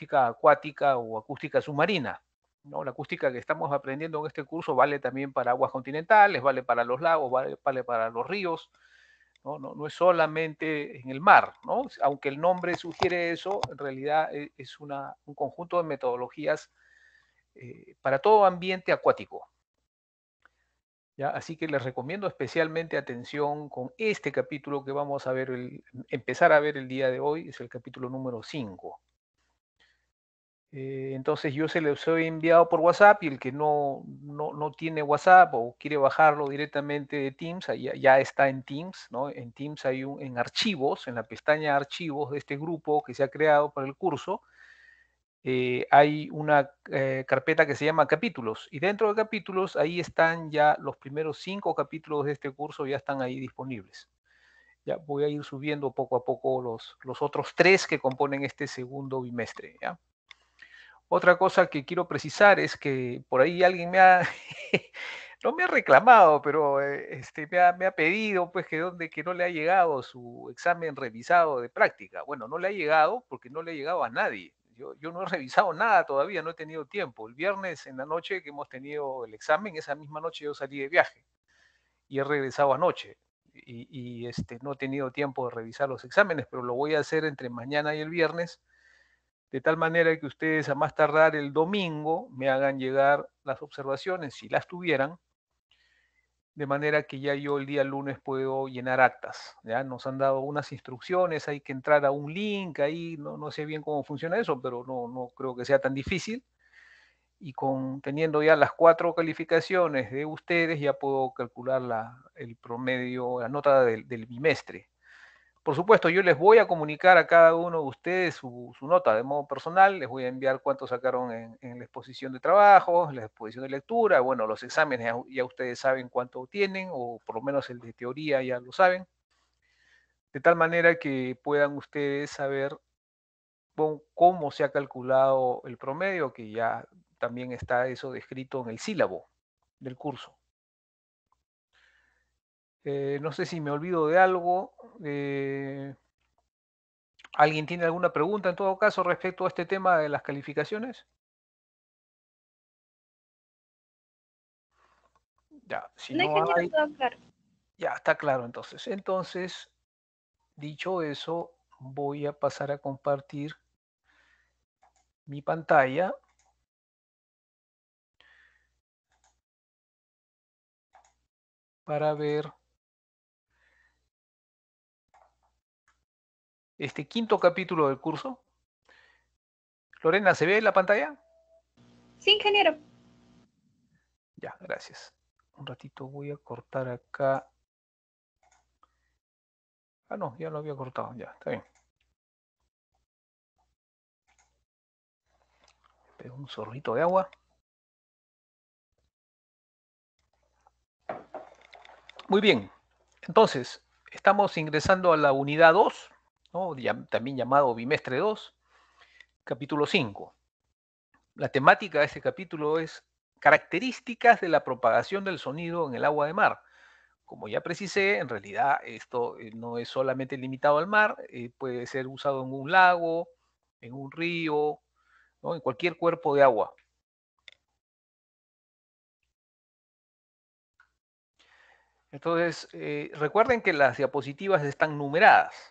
acústica acuática o acústica submarina. ¿no? La acústica que estamos aprendiendo en este curso vale también para aguas continentales, vale para los lagos, vale, para los ríos. ¿no? No, es solamente en el mar, ¿no? aunque el nombre sugiere eso, en realidad e, es un conjunto de metodologías eh, para todo ambiente acuático. ¿Ya? Así que les recomiendo especialmente atención con este capítulo que vamos a ver el, empezar a ver el día de hoy, es el capítulo número 5. Eh, entonces yo se los he enviado por WhatsApp y el que no, no, no tiene WhatsApp o quiere bajarlo directamente de Teams, ya, ya, está en Teams, ¿no? En Teams hay un, en archivos, en la pestaña archivos de este grupo que se ha creado para el curso, eh, hay una eh, carpeta que se llama capítulos y dentro de capítulos ahí están ya los primeros cinco capítulos de este curso, ya están ahí disponibles. Ya voy a ir subiendo poco a poco los, los otros tres que componen este segundo bimestre, ¿ya? Otra cosa que quiero precisar es que por ahí alguien me ha, no me ha reclamado, pero eh, este, me, ha, pedido pues que, donde, que no le ha llegado su examen revisado de práctica. Bueno, no le ha llegado porque no le ha llegado a nadie. Yo, no he revisado nada todavía, no he tenido tiempo. El viernes en la noche que hemos tenido el examen, esa misma noche yo salí de viaje y he regresado anoche. Y, y este, no he tenido tiempo de revisar los exámenes, pero lo voy a hacer entre mañana y el viernes de tal manera que ustedes a más tardar el domingo me hagan llegar las observaciones, si las tuvieran, de manera que ya yo el día lunes puedo llenar actas. ¿ya? Nos han dado unas instrucciones, hay que entrar a un link ahí, no, sé bien cómo funciona eso, pero no, creo que sea tan difícil. Y con, teniendo ya las cuatro calificaciones de ustedes, ya puedo calcular la, el promedio, la nota del, del bimestre. Por supuesto, yo les voy a comunicar a cada uno de ustedes su, nota de modo personal, les voy a enviar cuánto sacaron en, la exposición de trabajo, la exposición de lectura, bueno, los exámenes ya, ustedes saben cuánto tienen, o por lo menos el de teoría ya lo saben, de tal manera que puedan ustedes saber cómo se ha calculado el promedio, que ya también está eso descrito en el sílabo del curso. Eh, no sé si me olvido de algo. Eh, ¿Alguien tiene alguna pregunta en todo caso respecto a este tema de las calificaciones? Ya, si no, Ya, está claro entonces. Entonces, dicho eso, voy a pasar a compartir mi pantalla. para ver este quinto capítulo del curso. Lorena, ¿se ve la pantalla? Sí, ingeniero. Ya, gracias. Un ratito voy a cortar acá. Ah, no, ya lo había cortado, ya, está bien. Pego un zorrito de agua. Muy bien, entonces, estamos ingresando a la unidad 2 también llamado Bimestre 2, capítulo 5. La temática de este capítulo es características de la propagación del sonido en el agua de mar. Como ya precisé, en realidad esto eh, no es solamente limitado al mar, eh, puede ser usado en un lago, en un río, en cualquier cuerpo de agua. Entonces, eh, recuerden que las diapositivas están numeradas.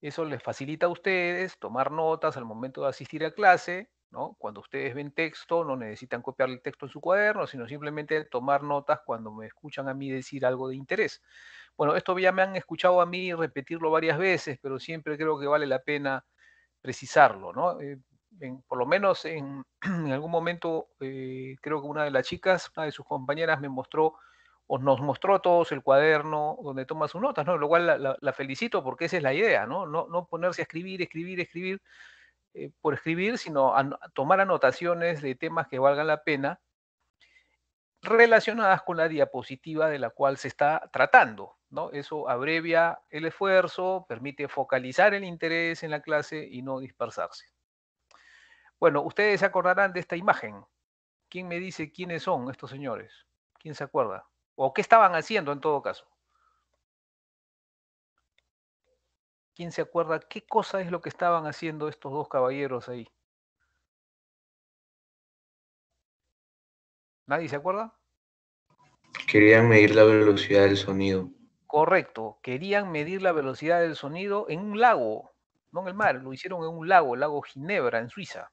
Eso les facilita a ustedes tomar notas al momento de asistir a clase, ¿no? Cuando ustedes ven texto, no necesitan copiar el texto en su cuaderno, sino simplemente tomar notas cuando me escuchan a mí decir algo de interés. Bueno, esto ya me han escuchado a mí repetirlo varias veces, pero siempre creo que vale la pena precisarlo, ¿no? Eh, por lo menos en, algún momento, eh, creo que una de las chicas, una de sus compañeras me mostró nos mostró todos el cuaderno donde toma sus notas, ¿no? Lo cual la, felicito porque esa es la idea, ¿no? No, ponerse a escribir, escribir, escribir eh, por escribir, sino a, tomar anotaciones de temas que valgan la pena relacionadas con la diapositiva de la cual se está tratando, ¿no? Eso abrevia el esfuerzo, permite focalizar el interés en la clase y no dispersarse. Bueno, ustedes se acordarán de esta imagen. ¿Quién me dice quiénes son estos señores? ¿Quién se acuerda? ¿O qué estaban haciendo en todo caso? ¿Quién se acuerda qué cosa es lo que estaban haciendo estos dos caballeros ahí? ¿Nadie se acuerda? Querían medir la velocidad del sonido. Correcto, querían medir la velocidad del sonido en un lago, no en el mar, lo hicieron en un lago, el lago Ginebra, en Suiza.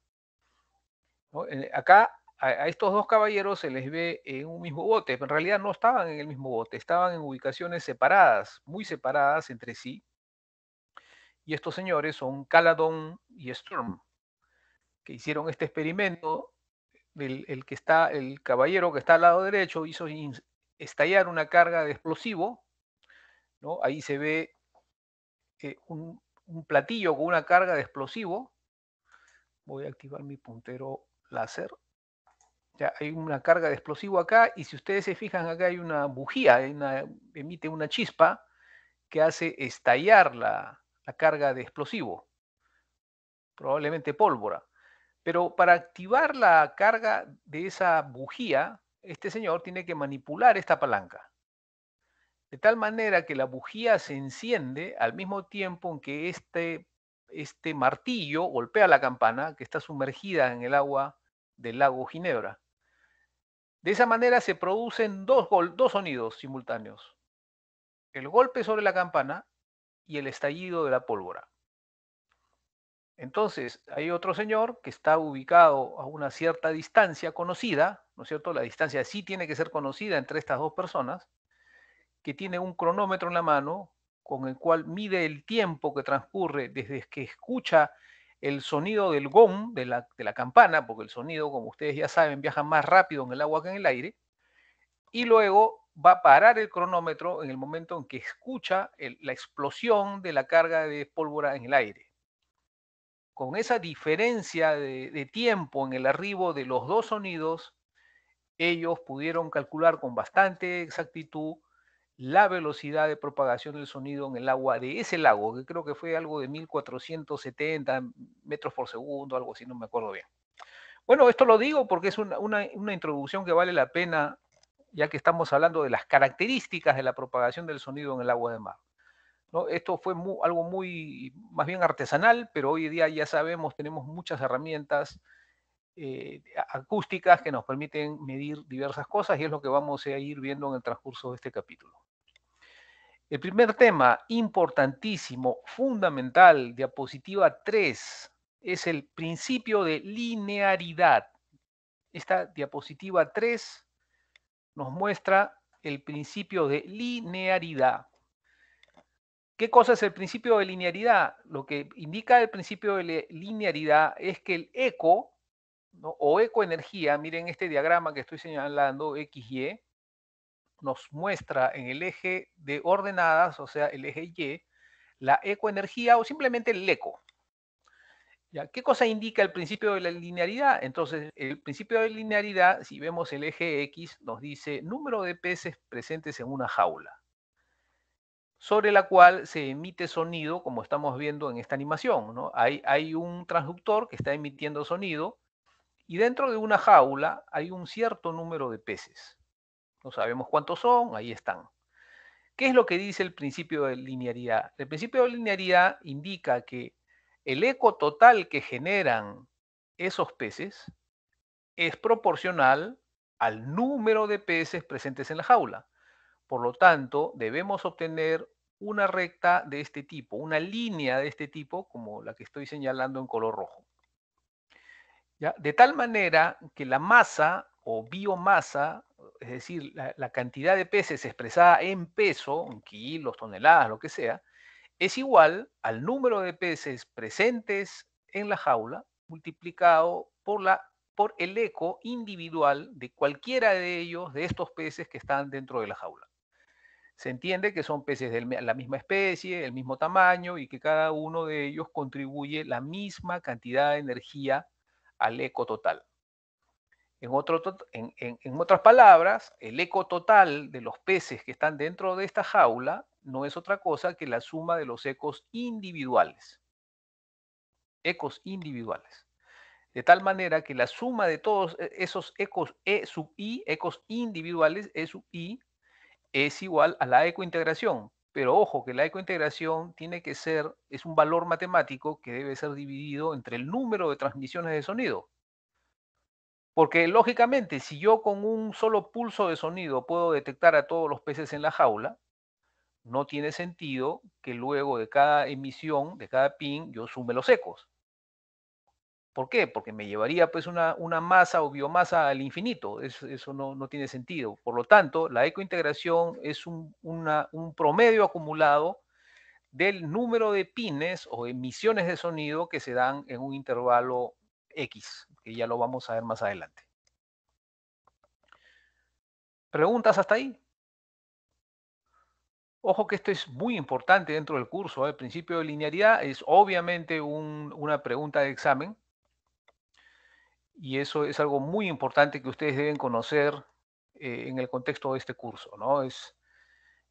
Acá a, estos dos caballeros se les ve en un mismo bote, en realidad no estaban en el mismo bote, estaban en ubicaciones separadas, muy separadas entre sí. Y estos señores son Caladon y Sturm, que hicieron este experimento. El, que está, el caballero que está al lado derecho hizo estallar una carga de explosivo. ¿no? Ahí se ve eh, un platillo con una carga de explosivo. Voy a activar mi puntero láser hay una carga de explosivo acá y si ustedes se fijan acá hay una bujía, emite una chispa que hace estallar la, carga de explosivo, probablemente pólvora. Pero para activar la carga de esa bujía, este señor tiene que manipular esta palanca. De tal manera que la bujía se enciende al mismo tiempo en que este, este martillo golpea la campana que está sumergida en el agua del lago Ginebra. De esa manera se producen dos, sonidos simultáneos. El golpe sobre la campana y el estallido de la pólvora. Entonces, hay otro señor que está ubicado a una cierta distancia conocida, ¿no es cierto? La distancia sí tiene que ser conocida entre estas dos personas, que tiene un cronómetro en la mano con el cual mide el tiempo que transcurre desde que escucha el sonido del gong, de la, campana, porque el sonido, como ustedes ya saben, viaja más rápido en el agua que en el aire, y luego va a parar el cronómetro en el momento en que escucha la explosión de la carga de pólvora en el aire. Con esa diferencia de, tiempo en el arribo de los dos sonidos, ellos pudieron calcular con bastante exactitud la velocidad de propagación del sonido en el agua de ese lago, que creo que fue algo de 1470 metros por segundo, algo así, no me acuerdo bien. Bueno, esto lo digo porque es una, introducción que vale la pena, ya que estamos hablando de las características de la propagación del sonido en el agua de mar. ¿No? Esto fue algo muy, más bien artesanal, pero hoy día ya sabemos, tenemos muchas herramientas eh, acústicas que nos permiten medir diversas cosas y es lo que vamos a ir viendo en el transcurso de este capítulo. El primer tema importantísimo, fundamental, diapositiva 3, es el principio de linearidad. Esta diapositiva 3 nos muestra el principio de linearidad. ¿Qué cosa es el principio de linearidad? Lo que indica el principio de linearidad es que el eco o ecoenergía, miren este diagrama que estoy señalando, XY, nos muestra en el eje de ordenadas, o sea, el eje Y, la ecoenergía o simplemente el eco. ¿Ya? ¿Qué cosa indica el principio de la linearidad? Entonces, el principio de linearidad, si vemos el eje X, nos dice número de peces presentes en una jaula, sobre la cual se emite sonido, como estamos viendo en esta animación. hay un transductor que está emitiendo sonido, y dentro de una jaula hay un cierto número de peces no sabemos cuántos son, ahí están. ¿Qué es lo que dice el principio de linearidad? El principio de linearidad indica que el eco total que generan esos peces es proporcional al número de peces presentes en la jaula. Por lo tanto, debemos obtener una recta de este tipo, una línea de este tipo, como la que estoy señalando en color rojo. De tal manera que la masa o biomasa es decir, la, cantidad de peces expresada en peso, en kilos, toneladas, lo que sea, es igual al número de peces presentes en la jaula multiplicado por, por el eco individual de cualquiera de ellos, de estos peces que están dentro de la jaula. Se entiende que son peces de la misma especie, el mismo tamaño y que cada uno de ellos contribuye la misma cantidad de energía al eco total. En, otras palabras, el eco total de los peces que están dentro de esta jaula no es otra cosa que la suma de los ecos individuales. Ecos individuales. De tal manera que la suma de todos e, esos ecos E sub I, ecos individuales E sub I, es igual a la ecointegración. Pero ojo que la ecointegración tiene que ser, es un valor matemático que debe ser dividido entre el número de transmisiones de sonido porque lógicamente, si yo con un solo pulso de sonido puedo detectar a todos los peces en la jaula, no tiene sentido que luego de cada emisión, de cada pin, yo sume los ecos. ¿Por qué? Porque me llevaría pues una, masa o biomasa al infinito. eso no, tiene sentido. Por lo tanto, la ecointegración es un, un promedio acumulado del número de pines o emisiones de sonido que se dan en un intervalo X, que ya lo vamos a ver más adelante. ¿Preguntas hasta ahí? Ojo que esto es muy importante dentro del curso. ¿eh? El principio de linearidad es obviamente una pregunta de examen. Y eso es algo muy importante que ustedes deben conocer eh, en el contexto de este curso. ¿no? Es,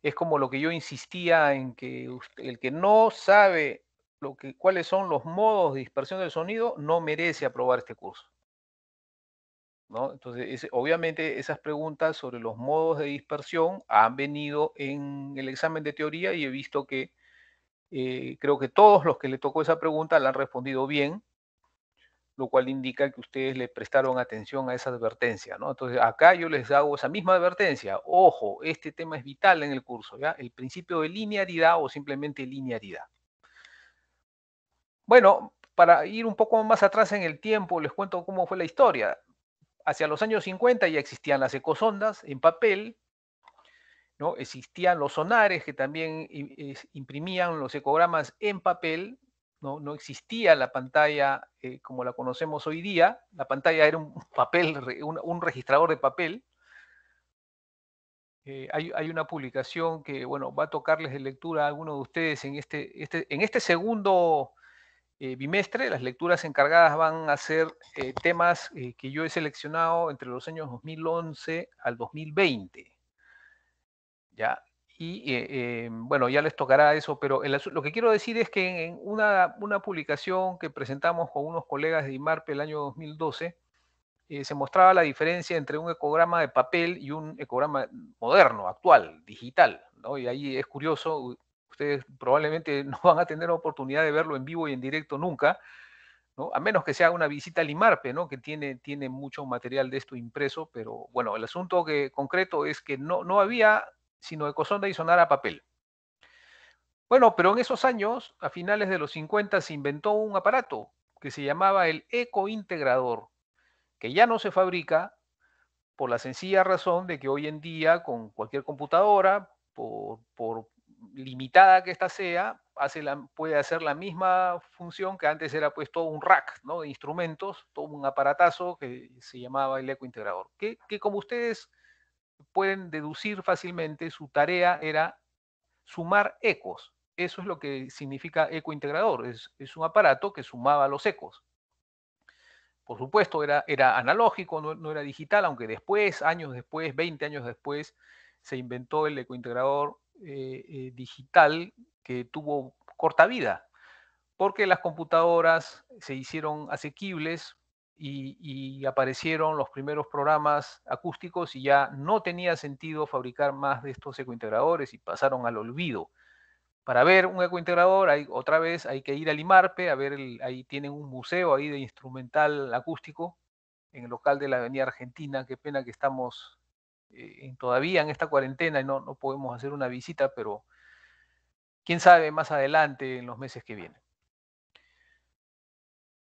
es como lo que yo insistía en que el que no sabe lo que, cuáles son los modos de dispersión del sonido, no merece aprobar este curso. ¿no? Entonces, obviamente esas preguntas sobre los modos de dispersión han venido en el examen de teoría y he visto que eh, creo que todos los que le tocó esa pregunta la han respondido bien, lo cual indica que ustedes le prestaron atención a esa advertencia, Entonces, acá yo les hago esa misma advertencia. Ojo, este tema es vital en el curso, ¿ya? El principio de linearidad o simplemente linearidad. Bueno, para ir un poco más atrás en el tiempo, les cuento cómo fue la historia. Hacia los años 50 ya existían las ecosondas en papel, ¿no? existían los sonares que también imprimían los ecogramas en papel, no, existía la pantalla eh, como la conocemos hoy día, la pantalla era un papel, un, registrador de papel. Eh, hay, una publicación que bueno, va a tocarles de lectura a alguno de ustedes en este, este en este segundo eh, bimestre. Las lecturas encargadas van a ser eh, temas eh, que yo he seleccionado entre los años 2011 al 2020. ¿Ya? Y bueno, ya les tocará eso, pero lo que quiero decir es que en una, publicación que presentamos con unos colegas de IMARPE el año 2012, se mostraba la diferencia entre un ecograma de papel y un ecograma moderno, actual, digital. Y ahí es curioso ustedes probablemente no van a tener oportunidad de verlo en vivo y en directo nunca, ¿no? a menos que sea una visita al IMARPE, ¿no? que tiene, tiene mucho material de esto impreso, pero bueno, el asunto que, concreto es que no, no había sino ecosonda y a papel. Bueno, pero en esos años, a finales de los 50, se inventó un aparato que se llamaba el ecointegrador, que ya no se fabrica por la sencilla razón de que hoy en día con cualquier computadora, por, por limitada que ésta sea, puede hacer la misma función que antes era pues, todo un rack ¿no? de instrumentos, todo un aparatazo que se llamaba el ecointegrador, que, que como ustedes pueden deducir fácilmente, su tarea era sumar ecos. Eso es lo que significa ecointegrador, es, es un aparato que sumaba los ecos. Por supuesto, era, era analógico, no, era digital, aunque después, años después, 20 años después, se inventó el ecointegrador eh, eh, digital que tuvo corta vida, porque las computadoras se hicieron asequibles y, aparecieron los primeros programas acústicos y ya no tenía sentido fabricar más de estos ecointegradores y pasaron al olvido. Para ver un ecointegrador, hay, otra vez hay que ir al IMARPE, a ver, ahí tienen un museo ahí de instrumental acústico en el local de la Avenida Argentina, qué pena que estamos eh, todavía en esta cuarentena y no, podemos hacer una visita, pero quién sabe más adelante en los meses que vienen.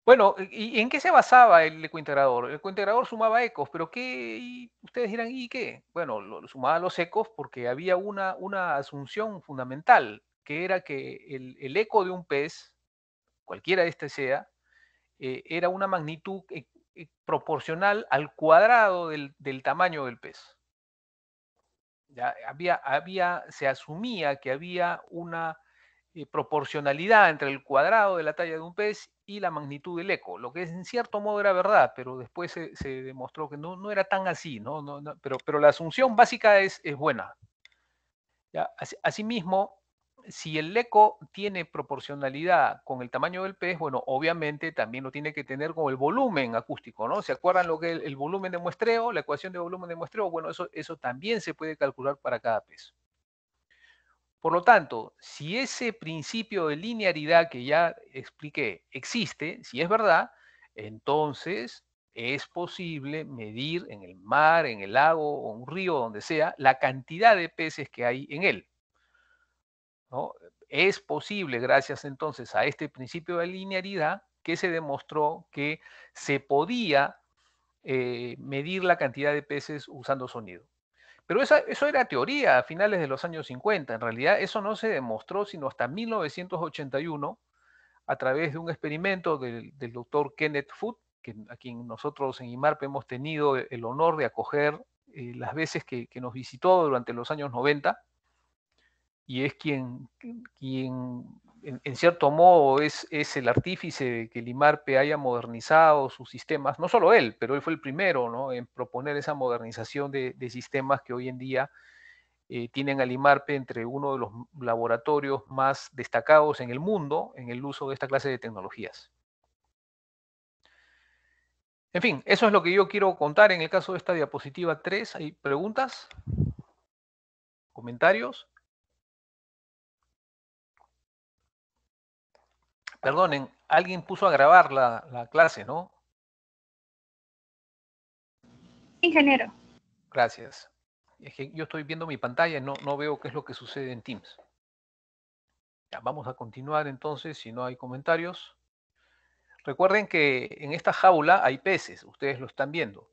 Bueno, ¿y en qué se basaba el ecointegrador? El ecointegrador sumaba ecos, pero ¿qué? ustedes dirán, ¿y qué? Bueno, sumaba los ecos porque había una, una asunción fundamental, que era que el, eco de un pez, cualquiera este sea, eh, era una magnitud eh, proporcional al cuadrado del, del tamaño del pez había, había, se asumía que había una eh, proporcionalidad entre el cuadrado de la talla de un pez y la magnitud del eco, lo que en cierto modo era verdad, pero después se, demostró que no, no, era tan así, ¿no? pero, pero, la asunción básica es, es buena. Ya, asimismo, si el leco tiene proporcionalidad con el tamaño del pez, bueno, obviamente también lo tiene que tener con el volumen acústico, ¿no? ¿Se acuerdan lo que el, el volumen de muestreo, la ecuación de volumen de muestreo? Bueno, eso, eso también se puede calcular para cada pez. Por lo tanto, si ese principio de linearidad que ya expliqué existe, si es verdad, entonces es posible medir en el mar, en el lago o un río, donde sea, la cantidad de peces que hay en él. Es posible, gracias entonces a este principio de linearidad, que se demostró que se podía eh, medir la cantidad de peces usando sonido. Pero eso era teoría a finales de los años 50. En realidad eso no se demostró sino hasta 1981 a través de un experimento del, doctor Kenneth Foot, a quien nosotros en IMARP hemos tenido el honor de acoger eh, las veces que, que nos visitó durante los años 90 y es quien, quien en, cierto modo es, es el artífice de que el haya modernizado sus sistemas, no solo él, pero él fue el primero en proponer esa modernización de, sistemas que hoy en día eh, tienen al IMARPE entre uno de los laboratorios más destacados en el mundo en el uso de esta clase de tecnologías. En fin, eso es lo que yo quiero contar en el caso de esta diapositiva 3. ¿Hay preguntas? ¿Comentarios? Perdonen, alguien puso a grabar la, clase, ¿no? Ingeniero. Gracias. yo estoy viendo mi pantalla y no, no veo qué es lo que sucede en Teams. Ya, vamos a continuar entonces, si no hay comentarios. Recuerden que en esta jaula hay peces, ustedes lo están viendo.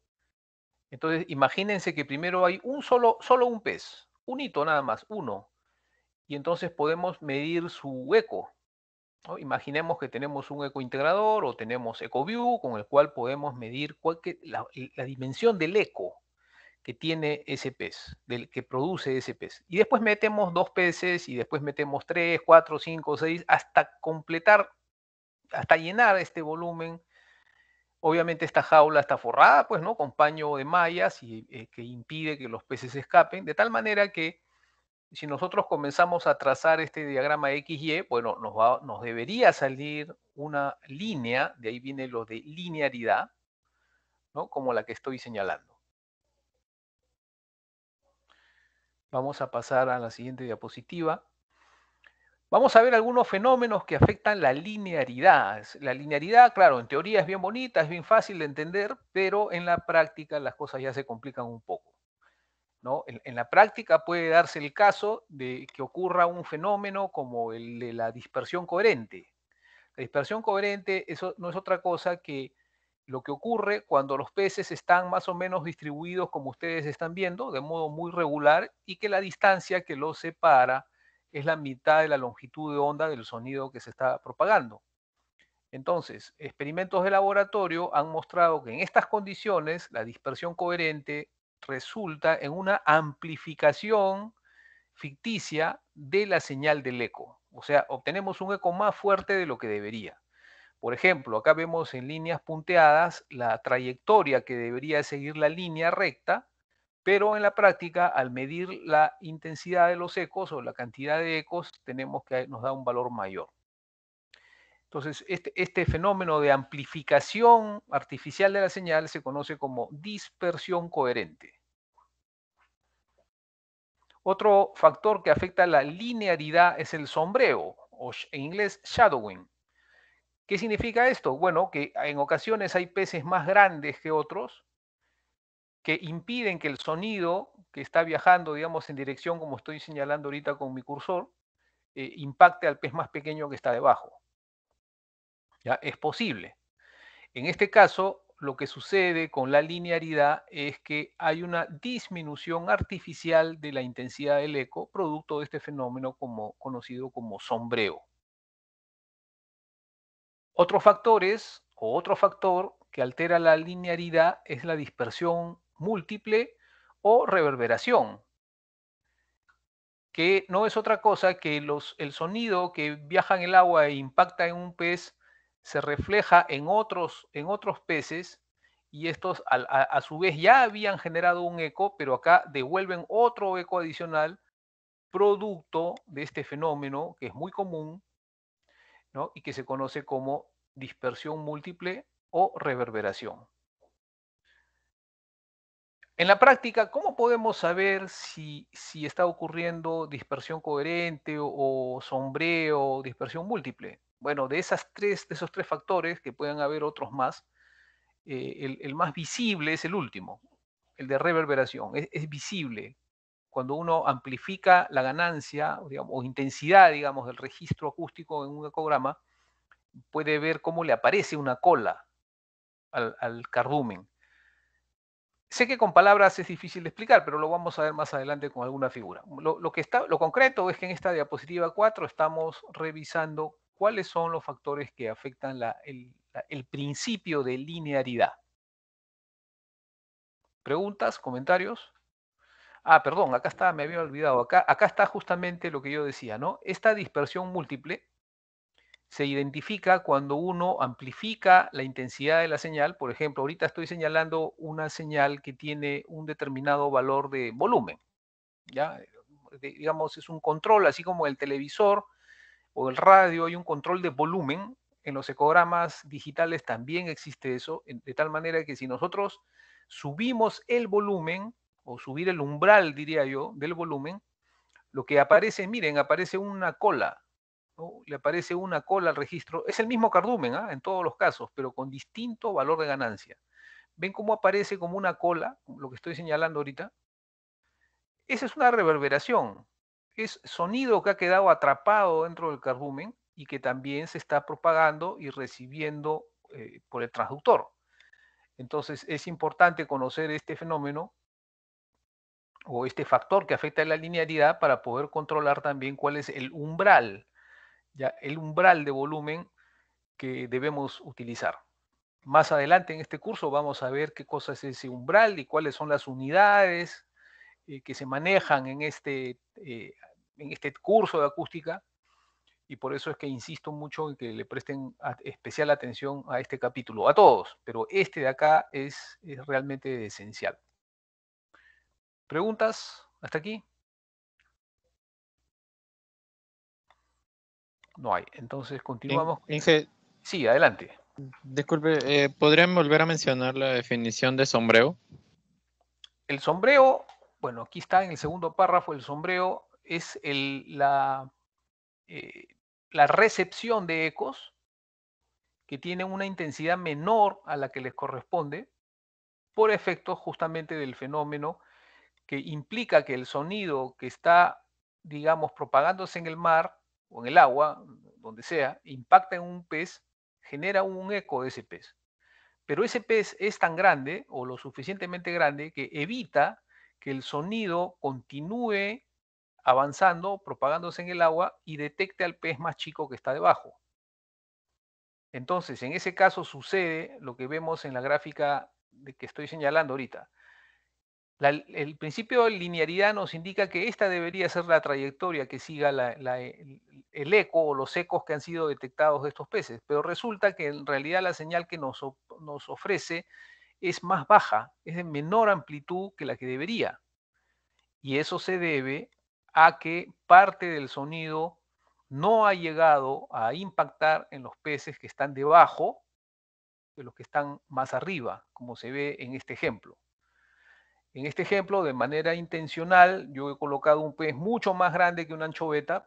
Entonces, imagínense que primero hay un solo, solo un pez, un hito nada más, uno. Y entonces podemos medir su hueco. Imaginemos que tenemos un ecointegrador o tenemos EcoView con el cual podemos medir cualquier la, dimensión del eco que tiene ese pez, del que produce ese pez. Y después metemos dos peces y después metemos tres, cuatro, cinco, seis, hasta completar, hasta llenar este volumen. Obviamente esta jaula está forrada, pues, ¿no? Con paño de mallas y, eh, que impide que los peces escapen, de tal manera que si nosotros comenzamos a trazar este diagrama XY, bueno, nos, va, nos debería salir una línea, de ahí viene lo de linearidad, ¿no? como la que estoy señalando. Vamos a pasar a la siguiente diapositiva. Vamos a ver algunos fenómenos que afectan la linearidad. La linearidad, claro, en teoría es bien bonita, es bien fácil de entender, pero en la práctica las cosas ya se complican un poco. En, la práctica puede darse el caso de que ocurra un fenómeno como el de la dispersión coherente. La dispersión coherente eso no es otra cosa que lo que ocurre cuando los peces están más o menos distribuidos, como ustedes están viendo, de modo muy regular, y que la distancia que los separa es la mitad de la longitud de onda del sonido que se está propagando. Entonces, experimentos de laboratorio han mostrado que en estas condiciones la dispersión coherente resulta en una amplificación ficticia de la señal del eco. O sea, obtenemos un eco más fuerte de lo que debería. Por ejemplo, acá vemos en líneas punteadas la trayectoria que debería seguir la línea recta, pero en la práctica, al medir la intensidad de los ecos o la cantidad de ecos, tenemos que nos da un valor mayor. Entonces, este, este, fenómeno de amplificación artificial de la señal se conoce como dispersión coherente. Otro factor que afecta la linearidad es el sombreo, o en inglés shadowing. ¿Qué significa esto? Bueno, que en ocasiones hay peces más grandes que otros que impiden que el sonido que está viajando, digamos, en dirección como estoy señalando ahorita con mi cursor, eh, impacte al pez más pequeño que está debajo. Es posible. En este caso, lo que sucede con la linearidad es que hay una disminución artificial de la intensidad del eco, producto de este fenómeno como, conocido como sombreo. Otros factores o otro factor que altera la linearidad es la dispersión múltiple o reverberación, que no es otra cosa que el sonido que viaja en el agua e impacta en un pez se refleja en otros, en otros peces y estos a, su vez ya habían generado un eco, pero acá devuelven otro eco adicional producto de este fenómeno que es muy común y que se conoce como dispersión múltiple o reverberación. En la práctica, ¿cómo podemos saber si, si está ocurriendo dispersión coherente o, o sombreo, dispersión múltiple? bueno, de, esas tres, de esos tres factores, que pueden haber otros más, eh, el, más visible es el último, el de reverberación. Es, visible cuando uno amplifica la ganancia o intensidad, digamos, del registro acústico en un ecograma, puede ver cómo le aparece una cola al, cardumen. Sé que con palabras es difícil de explicar, pero lo vamos a ver más adelante con alguna figura. Lo, que está, lo concreto es que en esta diapositiva 4 estamos revisando cuáles son los factores que afectan el, principio de linearidad. ¿Preguntas? ¿Comentarios? Ah, perdón, acá está, me había olvidado. Acá, acá está justamente lo que yo decía, ¿no? Esta dispersión múltiple se identifica cuando uno amplifica la intensidad de la señal. Por ejemplo, ahorita estoy señalando una señal que tiene un determinado valor de volumen. ¿ya? Eh, digamos, es un control, así como el televisor o el radio, hay un control de volumen. En los ecogramas digitales también existe eso, de tal manera que si nosotros subimos el volumen, o subir el umbral, diría yo, del volumen, lo que aparece, miren, aparece una cola, le aparece una cola al registro, es el mismo cardumen ¿ah? en todos los casos, pero con distinto valor de ganancia. ¿Ven cómo aparece como una cola, lo que estoy señalando ahorita? Esa es una reverberación, es sonido que ha quedado atrapado dentro del cardumen y que también se está propagando y recibiendo eh, por el transductor. Entonces es importante conocer este fenómeno o este factor que afecta la linealidad para poder controlar también cuál es el umbral, ya el umbral de volumen que debemos utilizar. Más adelante en este curso vamos a ver qué cosa es ese umbral y cuáles son las unidades eh, que se manejan en este, eh, en este curso de acústica y por eso es que insisto mucho en que le presten especial atención a este capítulo, a todos, pero este de acá es, realmente esencial. ¿Preguntas? ¿Hasta aquí? No hay. Entonces continuamos. sí, adelante. Disculpe, eh, ¿podrían volver a mencionar la definición de sombreo? El sombreo bueno, aquí está en el segundo párrafo, el sombreo es la, eh, la recepción de ecos que tienen una intensidad menor a la que les corresponde por efecto justamente del fenómeno que implica que el sonido que está, digamos, propagándose en el mar o en el agua, donde sea, impacta en un pez, genera un eco de ese pez. Pero ese pez es tan grande o lo suficientemente grande que evita que el sonido continúe avanzando, propagándose en el agua y detecte al pez más chico que está debajo. Entonces, en ese caso sucede lo que vemos en la gráfica de que estoy señalando ahorita. el principio de linearidad nos indica que esta debería ser la trayectoria que siga el, eco o los ecos que han sido detectados de estos peces, pero resulta que en realidad la señal que nos ofrece es más baja, es de menor amplitud que la que debería. Y eso se debe a que parte del sonido no ha llegado a impactar en los peces que están debajo de los que están más arriba, como se ve en este ejemplo. En este ejemplo, de manera intencional, yo he colocado un pez mucho más grande que una anchoveta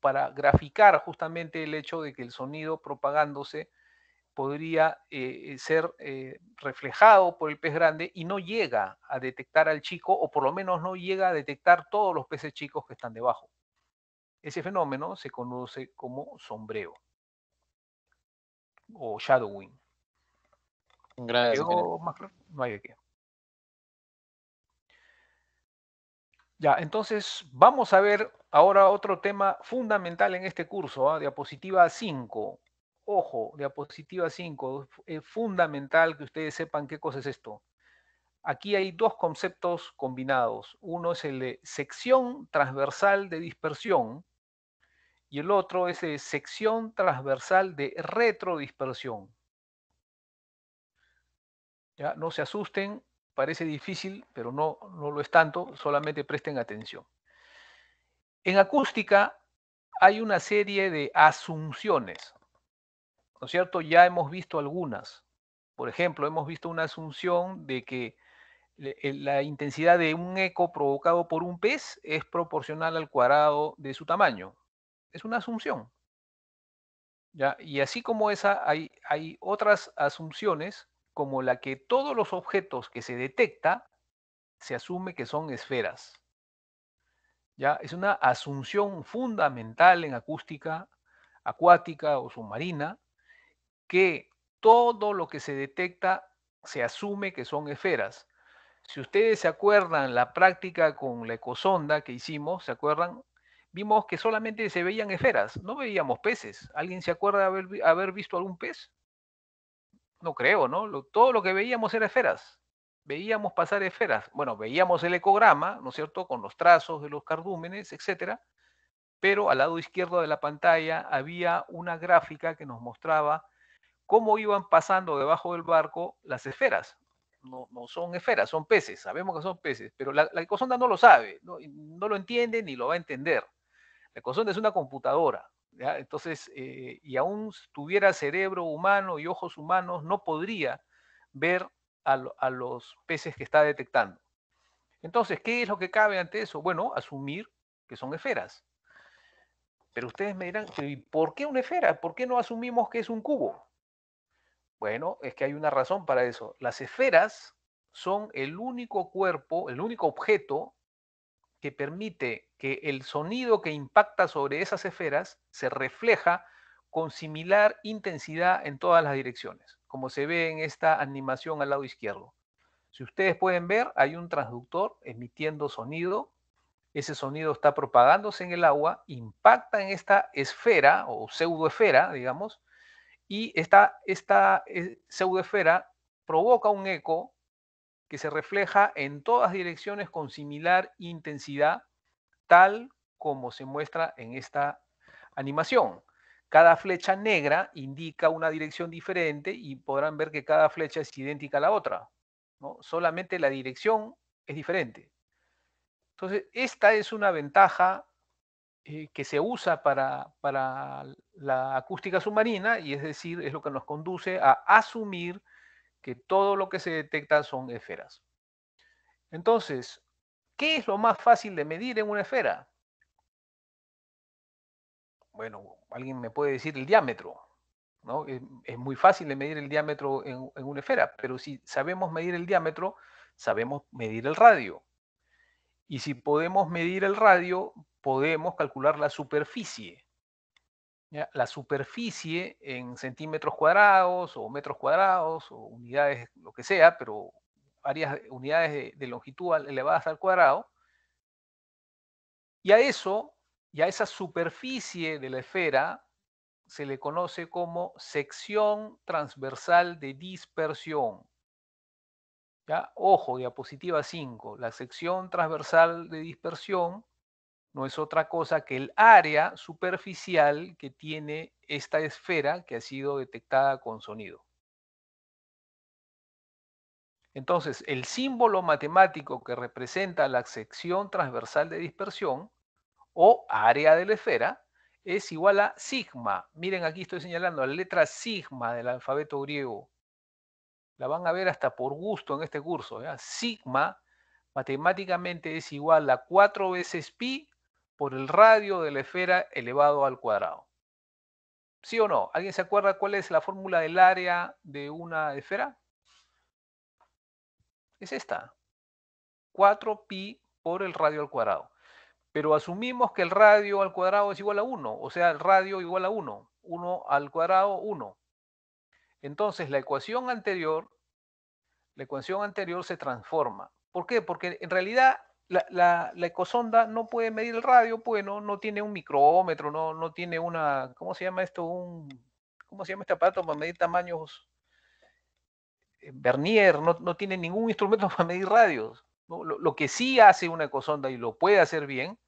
para graficar justamente el hecho de que el sonido propagándose podría eh, eh, ser eh, reflejado por el pez grande y no llega a detectar al chico o por lo menos no llega a detectar todos los peces chicos que están debajo. Ese fenómeno se conoce como sombreo o shadowing. Gracias. No hay Ya, entonces vamos a ver ahora otro tema fundamental en este curso, ¿ah? diapositiva 5, Ojo, diapositiva 5, es fundamental que ustedes sepan qué cosa es esto. Aquí hay dos conceptos combinados. Uno es el de sección transversal de dispersión y el otro es sección transversal de retrodispersión. Ya, no se asusten, parece difícil, pero no, no lo es tanto, solamente presten atención. En acústica hay una serie de asunciones cierto? Ya hemos visto algunas. Por ejemplo, hemos visto una asunción de que la intensidad de un eco provocado por un pez es proporcional al cuadrado de su tamaño. Es una asunción. Y así como esa, hay, hay otras asunciones, como la que todos los objetos que se detecta se asume que son esferas. ¿Ya? Es una asunción fundamental en acústica acuática o submarina, que todo lo que se detecta se asume que son esferas. Si ustedes se acuerdan la práctica con la ecosonda que hicimos, ¿se acuerdan? Vimos que solamente se veían esferas, no veíamos peces. ¿Alguien se acuerda de haber, visto algún pez? No creo, ¿no? todo lo que veíamos era esferas. Veíamos pasar esferas. Bueno, veíamos el ecograma, ¿no es cierto?, con los trazos de los cardúmenes, etcétera. Pero al lado izquierdo de la pantalla había una gráfica que nos mostraba cómo iban pasando debajo del barco las esferas. No, son esferas, son peces, sabemos que son peces, pero la, ecosonda no lo sabe, no, lo entiende ni lo va a entender. La ecosonda es una computadora, entonces, eh, y aún tuviera cerebro humano y ojos humanos, no podría ver a, los peces que está detectando. Entonces, ¿qué es lo que cabe ante eso? Bueno, asumir que son esferas. Pero ustedes me dirán, por qué una esfera? ¿Por qué no asumimos que es un cubo? Bueno, es que hay una razón para eso. Las esferas son el único cuerpo, el único objeto que permite que el sonido que impacta sobre esas esferas se refleja con similar intensidad en todas las direcciones, como se ve en esta animación al lado izquierdo. Si ustedes pueden ver, hay un transductor emitiendo sonido. Ese sonido está propagándose en el agua, impacta en esta esfera o pseudoesfera, digamos, y esta, eh, pseudoesfera provoca un eco que se refleja en todas direcciones con similar intensidad, tal como se muestra en esta animación. Cada flecha negra indica una dirección diferente y podrán ver que cada flecha es idéntica a la otra. ¿no? Solamente la dirección es diferente. Entonces, esta es una ventaja eh, que se usa para, la acústica submarina y es decir, es lo que nos conduce a asumir que todo lo que se detecta son esferas. Entonces, ¿qué es lo más fácil de medir en una esfera? Bueno, alguien me puede decir el diámetro, ¿no? Es, muy fácil de medir el diámetro en, en una esfera, pero si sabemos medir el diámetro, sabemos medir el radio. Y si podemos medir el radio, podemos calcular la superficie. La superficie en centímetros cuadrados o metros cuadrados o unidades, lo que sea, pero varias unidades de, longitud elevadas al cuadrado. Y a eso, y a esa superficie de la esfera, se le conoce como sección transversal de dispersión. ¿Ya? Ojo, diapositiva 5, la sección transversal de dispersión no es otra cosa que el área superficial que tiene esta esfera que ha sido detectada con sonido. Entonces, el símbolo matemático que representa la sección transversal de dispersión o área de la esfera es igual a sigma. Miren, aquí estoy señalando la letra sigma del alfabeto griego. La van a ver hasta por gusto en este curso. Sigma matemáticamente es igual a 4 veces pi por el radio de la esfera elevado al cuadrado. ¿Sí o no? ¿Alguien se acuerda cuál es la fórmula del área de una esfera? Es esta. 4pi por el radio al cuadrado. Pero asumimos que el radio al cuadrado es igual a 1, o sea, el radio igual a 1. 1 al cuadrado, 1. Entonces, la ecuación anterior, la ecuación anterior se transforma. ¿Por qué? Porque en realidad la, la, la, ecosonda no puede medir el radio, pues no, tiene un micrómetro, no, tiene una, ¿cómo se llama esto? Un, ¿Cómo se llama este aparato para medir tamaños? Bernier, eh, no, tiene ningún instrumento para medir radios. Lo, que sí hace una ecosonda y lo puede hacer bien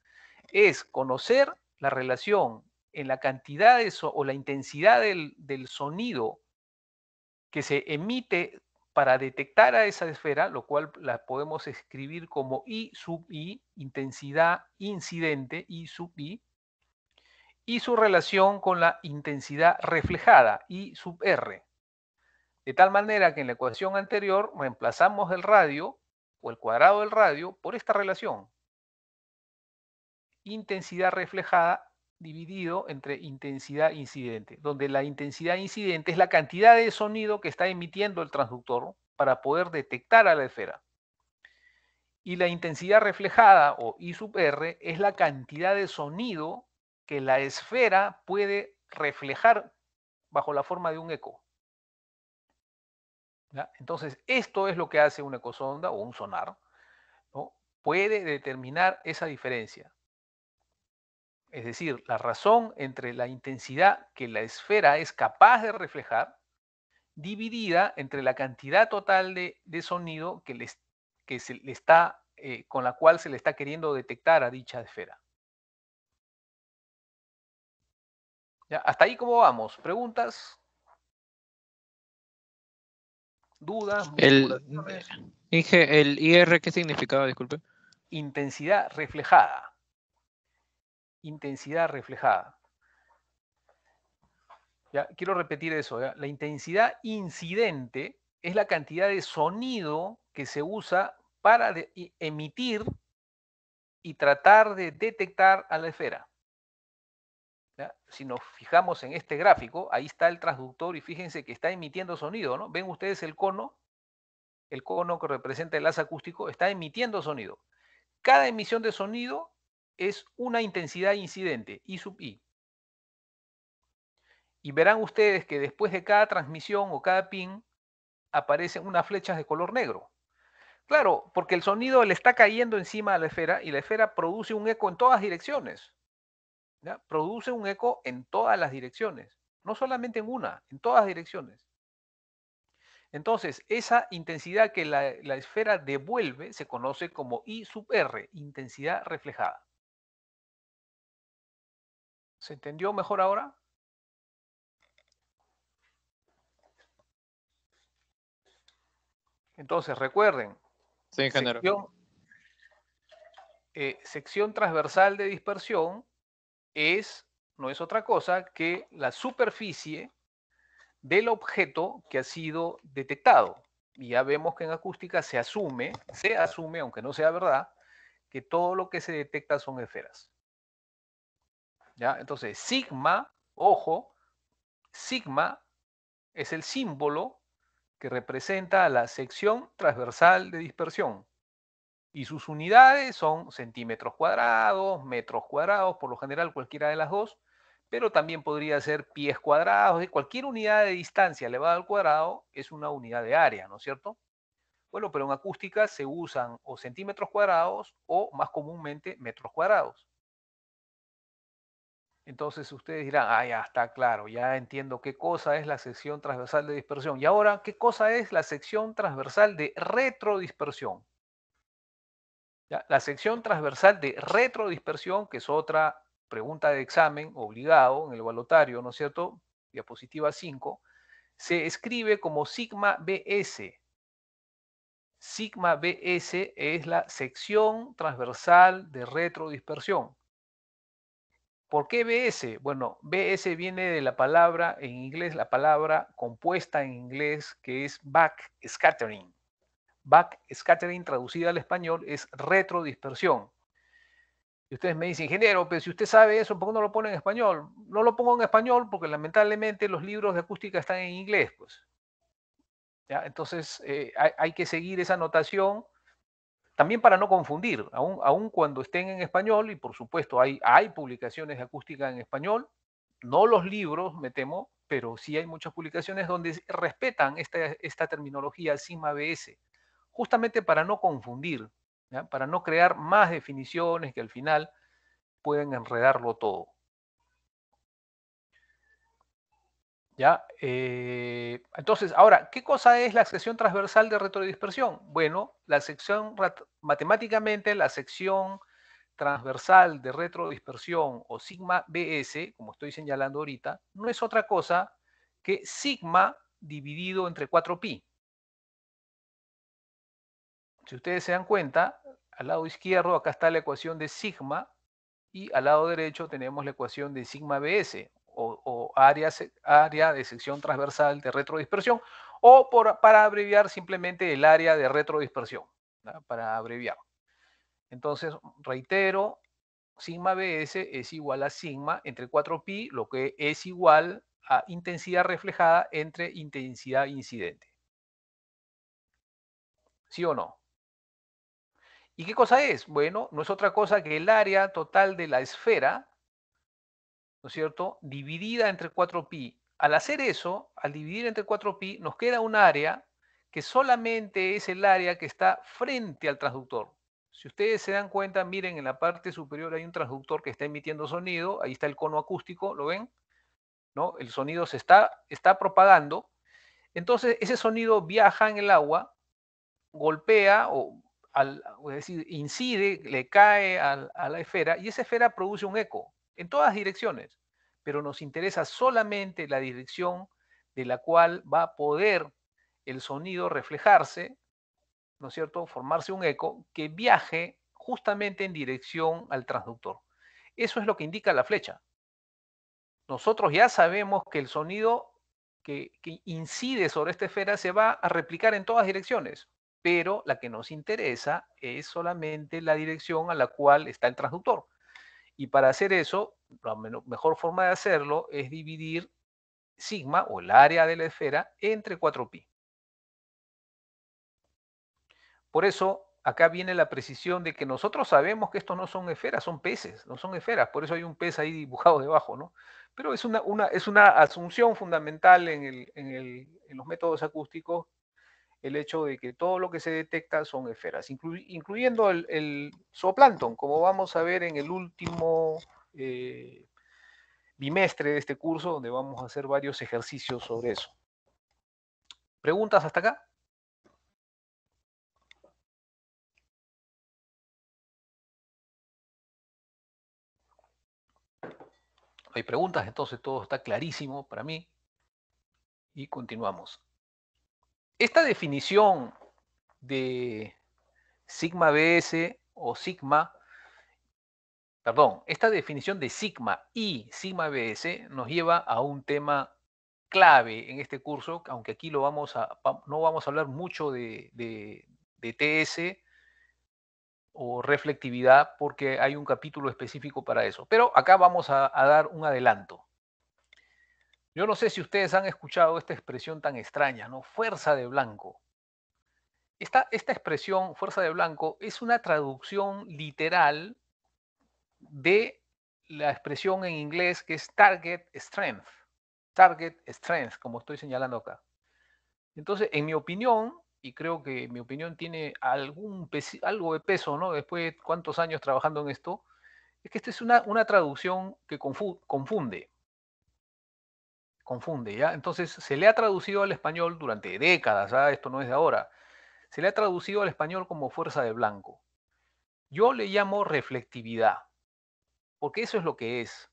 es conocer la relación en la cantidad o la intensidad del, del sonido que se emite para detectar a esa esfera, lo cual la podemos escribir como I sub I, intensidad incidente, I sub I, y su relación con la intensidad reflejada, I sub R. De tal manera que en la ecuación anterior reemplazamos el radio o el cuadrado del radio por esta relación. Intensidad reflejada dividido entre intensidad incidente, donde la intensidad incidente es la cantidad de sonido que está emitiendo el transductor para poder detectar a la esfera. Y la intensidad reflejada o I sub R es la cantidad de sonido que la esfera puede reflejar bajo la forma de un eco. Entonces, esto es lo que hace una ecosonda o un sonar. Puede determinar esa diferencia es decir, la razón entre la intensidad que la esfera es capaz de reflejar, dividida entre la cantidad total de, sonido que, se le está, eh, con la cual se le está queriendo detectar a dicha esfera. Ya, hasta ahí cómo vamos. ¿Preguntas? ¿Dudas? El, dije el IR, ¿qué significaba? Disculpe. Intensidad reflejada intensidad reflejada. ¿Ya? Quiero repetir eso. La intensidad incidente es la cantidad de sonido que se usa para emitir y tratar de detectar a la esfera. Si nos fijamos en este gráfico, ahí está el transductor y fíjense que está emitiendo sonido. ¿no? ¿Ven ustedes el cono? El cono que representa el haz acústico está emitiendo sonido. Cada emisión de sonido es una intensidad incidente, I sub I. Y verán ustedes que después de cada transmisión o cada pin aparecen unas flechas de color negro. Claro, porque el sonido le está cayendo encima a la esfera y la esfera produce un eco en todas direcciones. Produce un eco en todas las direcciones, no solamente en una, en todas direcciones. Entonces, esa intensidad que la, la, esfera devuelve se conoce como I sub R, intensidad reflejada. ¿Se entendió mejor ahora? Entonces, recuerden. sección, eh, sección transversal de dispersión es, no es otra cosa que la superficie del objeto que ha sido detectado. Y ya vemos que en acústica se asume, se asume, aunque no sea verdad, que todo lo que se detecta son esferas. Entonces, sigma, ojo, sigma es el símbolo que representa la sección transversal de dispersión. Y sus unidades son centímetros cuadrados, metros cuadrados, por lo general cualquiera de las dos, pero también podría ser pies cuadrados. cualquier unidad de distancia elevada al cuadrado es una unidad de área, ¿no es cierto? Bueno, pero en acústica se usan o centímetros cuadrados o más comúnmente metros cuadrados. Entonces ustedes dirán, ah, ya está claro, ya entiendo qué cosa es la sección transversal de dispersión. Y ahora, ¿qué cosa es la sección transversal de retrodispersión? La sección transversal de retrodispersión, que es otra pregunta de examen obligado en el balotario, ¿no es cierto? Diapositiva 5, se escribe como sigma BS. Sigma BS es la sección transversal de retrodispersión. ¿Por qué BS? Bueno, BS viene de la palabra en inglés, la palabra compuesta en inglés que es back scattering. Back scattering traducida al español es retrodispersión. Y ustedes me dicen, ingeniero, pero si usted sabe eso, ¿por qué no lo pone en español? No lo pongo en español porque lamentablemente los libros de acústica están en inglés, pues. Entonces eh, hay, que seguir esa notación también para no confundir, aun, cuando estén en español, y por supuesto hay, publicaciones de acústica en español, no los libros, me temo, pero sí hay muchas publicaciones donde respetan esta, terminología SIMABS, bs justamente para no confundir, para no crear más definiciones que al final pueden enredarlo todo. ¿Ya? Eh, entonces, ahora, ¿qué cosa es la sección transversal de retrodispersión? Bueno, la sección, matemáticamente, la sección transversal de retrodispersión o sigma BS, como estoy señalando ahorita, no es otra cosa que sigma dividido entre 4pi. Si ustedes se dan cuenta, al lado izquierdo acá está la ecuación de sigma y al lado derecho tenemos la ecuación de sigma BS o, área, de sección transversal de retrodispersión, o para abreviar simplemente el área de retrodispersión, para abreviar. Entonces, reitero, sigma BS es igual a sigma entre 4pi, lo que es igual a intensidad reflejada entre intensidad incidente. ¿Sí o no? ¿Y qué cosa es? Bueno, no es otra cosa que el área total de la esfera ¿no es cierto?, dividida entre 4pi. Al hacer eso, al dividir entre 4pi, nos queda un área que solamente es el área que está frente al transductor. Si ustedes se dan cuenta, miren, en la parte superior hay un transductor que está emitiendo sonido, ahí está el cono acústico, ¿lo ven? ¿No? El sonido se está, está propagando. Entonces, ese sonido viaja en el agua, golpea o al, decir, incide, le cae a la esfera y esa esfera produce un eco en todas direcciones, pero nos interesa solamente la dirección de la cual va a poder el sonido reflejarse, ¿no es cierto?, formarse un eco que viaje justamente en dirección al transductor. Eso es lo que indica la flecha. Nosotros ya sabemos que el sonido que, que, incide sobre esta esfera se va a replicar en todas direcciones, pero la que nos interesa es solamente la dirección a la cual está el transductor. Y para hacer eso, la mejor forma de hacerlo es dividir sigma o el área de la esfera entre 4pi. Por eso, acá viene la precisión de que nosotros sabemos que estos no son esferas, son peces, no son esferas. Por eso hay un pez ahí dibujado debajo, ¿no? Pero es una, es una asunción fundamental en los métodos acústicos el hecho de que todo lo que se detecta son esferas, incluyendo el, zooplancton, como vamos a ver en el último eh, bimestre de este curso, donde vamos a hacer varios ejercicios sobre eso. ¿Preguntas hasta acá? hay preguntas, entonces todo está clarísimo para mí. Y continuamos. Esta definición de sigma BS o sigma, perdón, esta definición de sigma y sigma BS nos lleva a un tema clave en este curso, aunque aquí no vamos a hablar mucho de, TS o reflectividad porque hay un capítulo específico para eso. Pero acá vamos a dar un adelanto. Yo no sé si ustedes han escuchado esta expresión tan extraña, ¿no? Fuerza de blanco. Esta, expresión, fuerza de blanco, es una traducción literal de la expresión en inglés que es target strength. Target strength, como estoy señalando acá. Entonces, en mi opinión, y creo que mi opinión tiene algún algo de peso, ¿no? Después de cuántos años trabajando en esto, es que esta es una, traducción que confunde confunde, ¿ya? Entonces, se le ha traducido al español durante décadas, ¿ah? esto no es de ahora, se le ha traducido al español como fuerza de blanco. Yo le llamo reflectividad, porque eso es lo que es.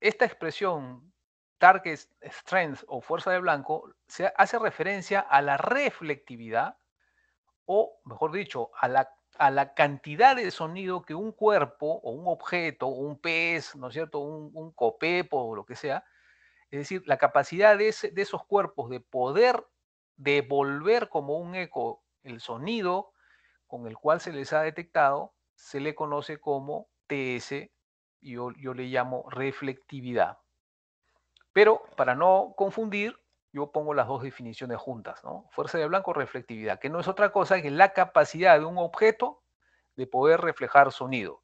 Esta expresión, target strength o fuerza de blanco, se hace referencia a la reflectividad, o mejor dicho, a la, a la cantidad de sonido que un cuerpo o un objeto, o un pez, ¿no es cierto?, un, un copepo o lo que sea, es decir, la capacidad de, esos cuerpos de poder devolver como un eco el sonido con el cual se les ha detectado, se le conoce como TS, yo, yo le llamo reflectividad. Pero para no confundir, yo pongo las dos definiciones juntas, ¿no? Fuerza de blanco, reflectividad, que no es otra cosa que la capacidad de un objeto de poder reflejar sonido.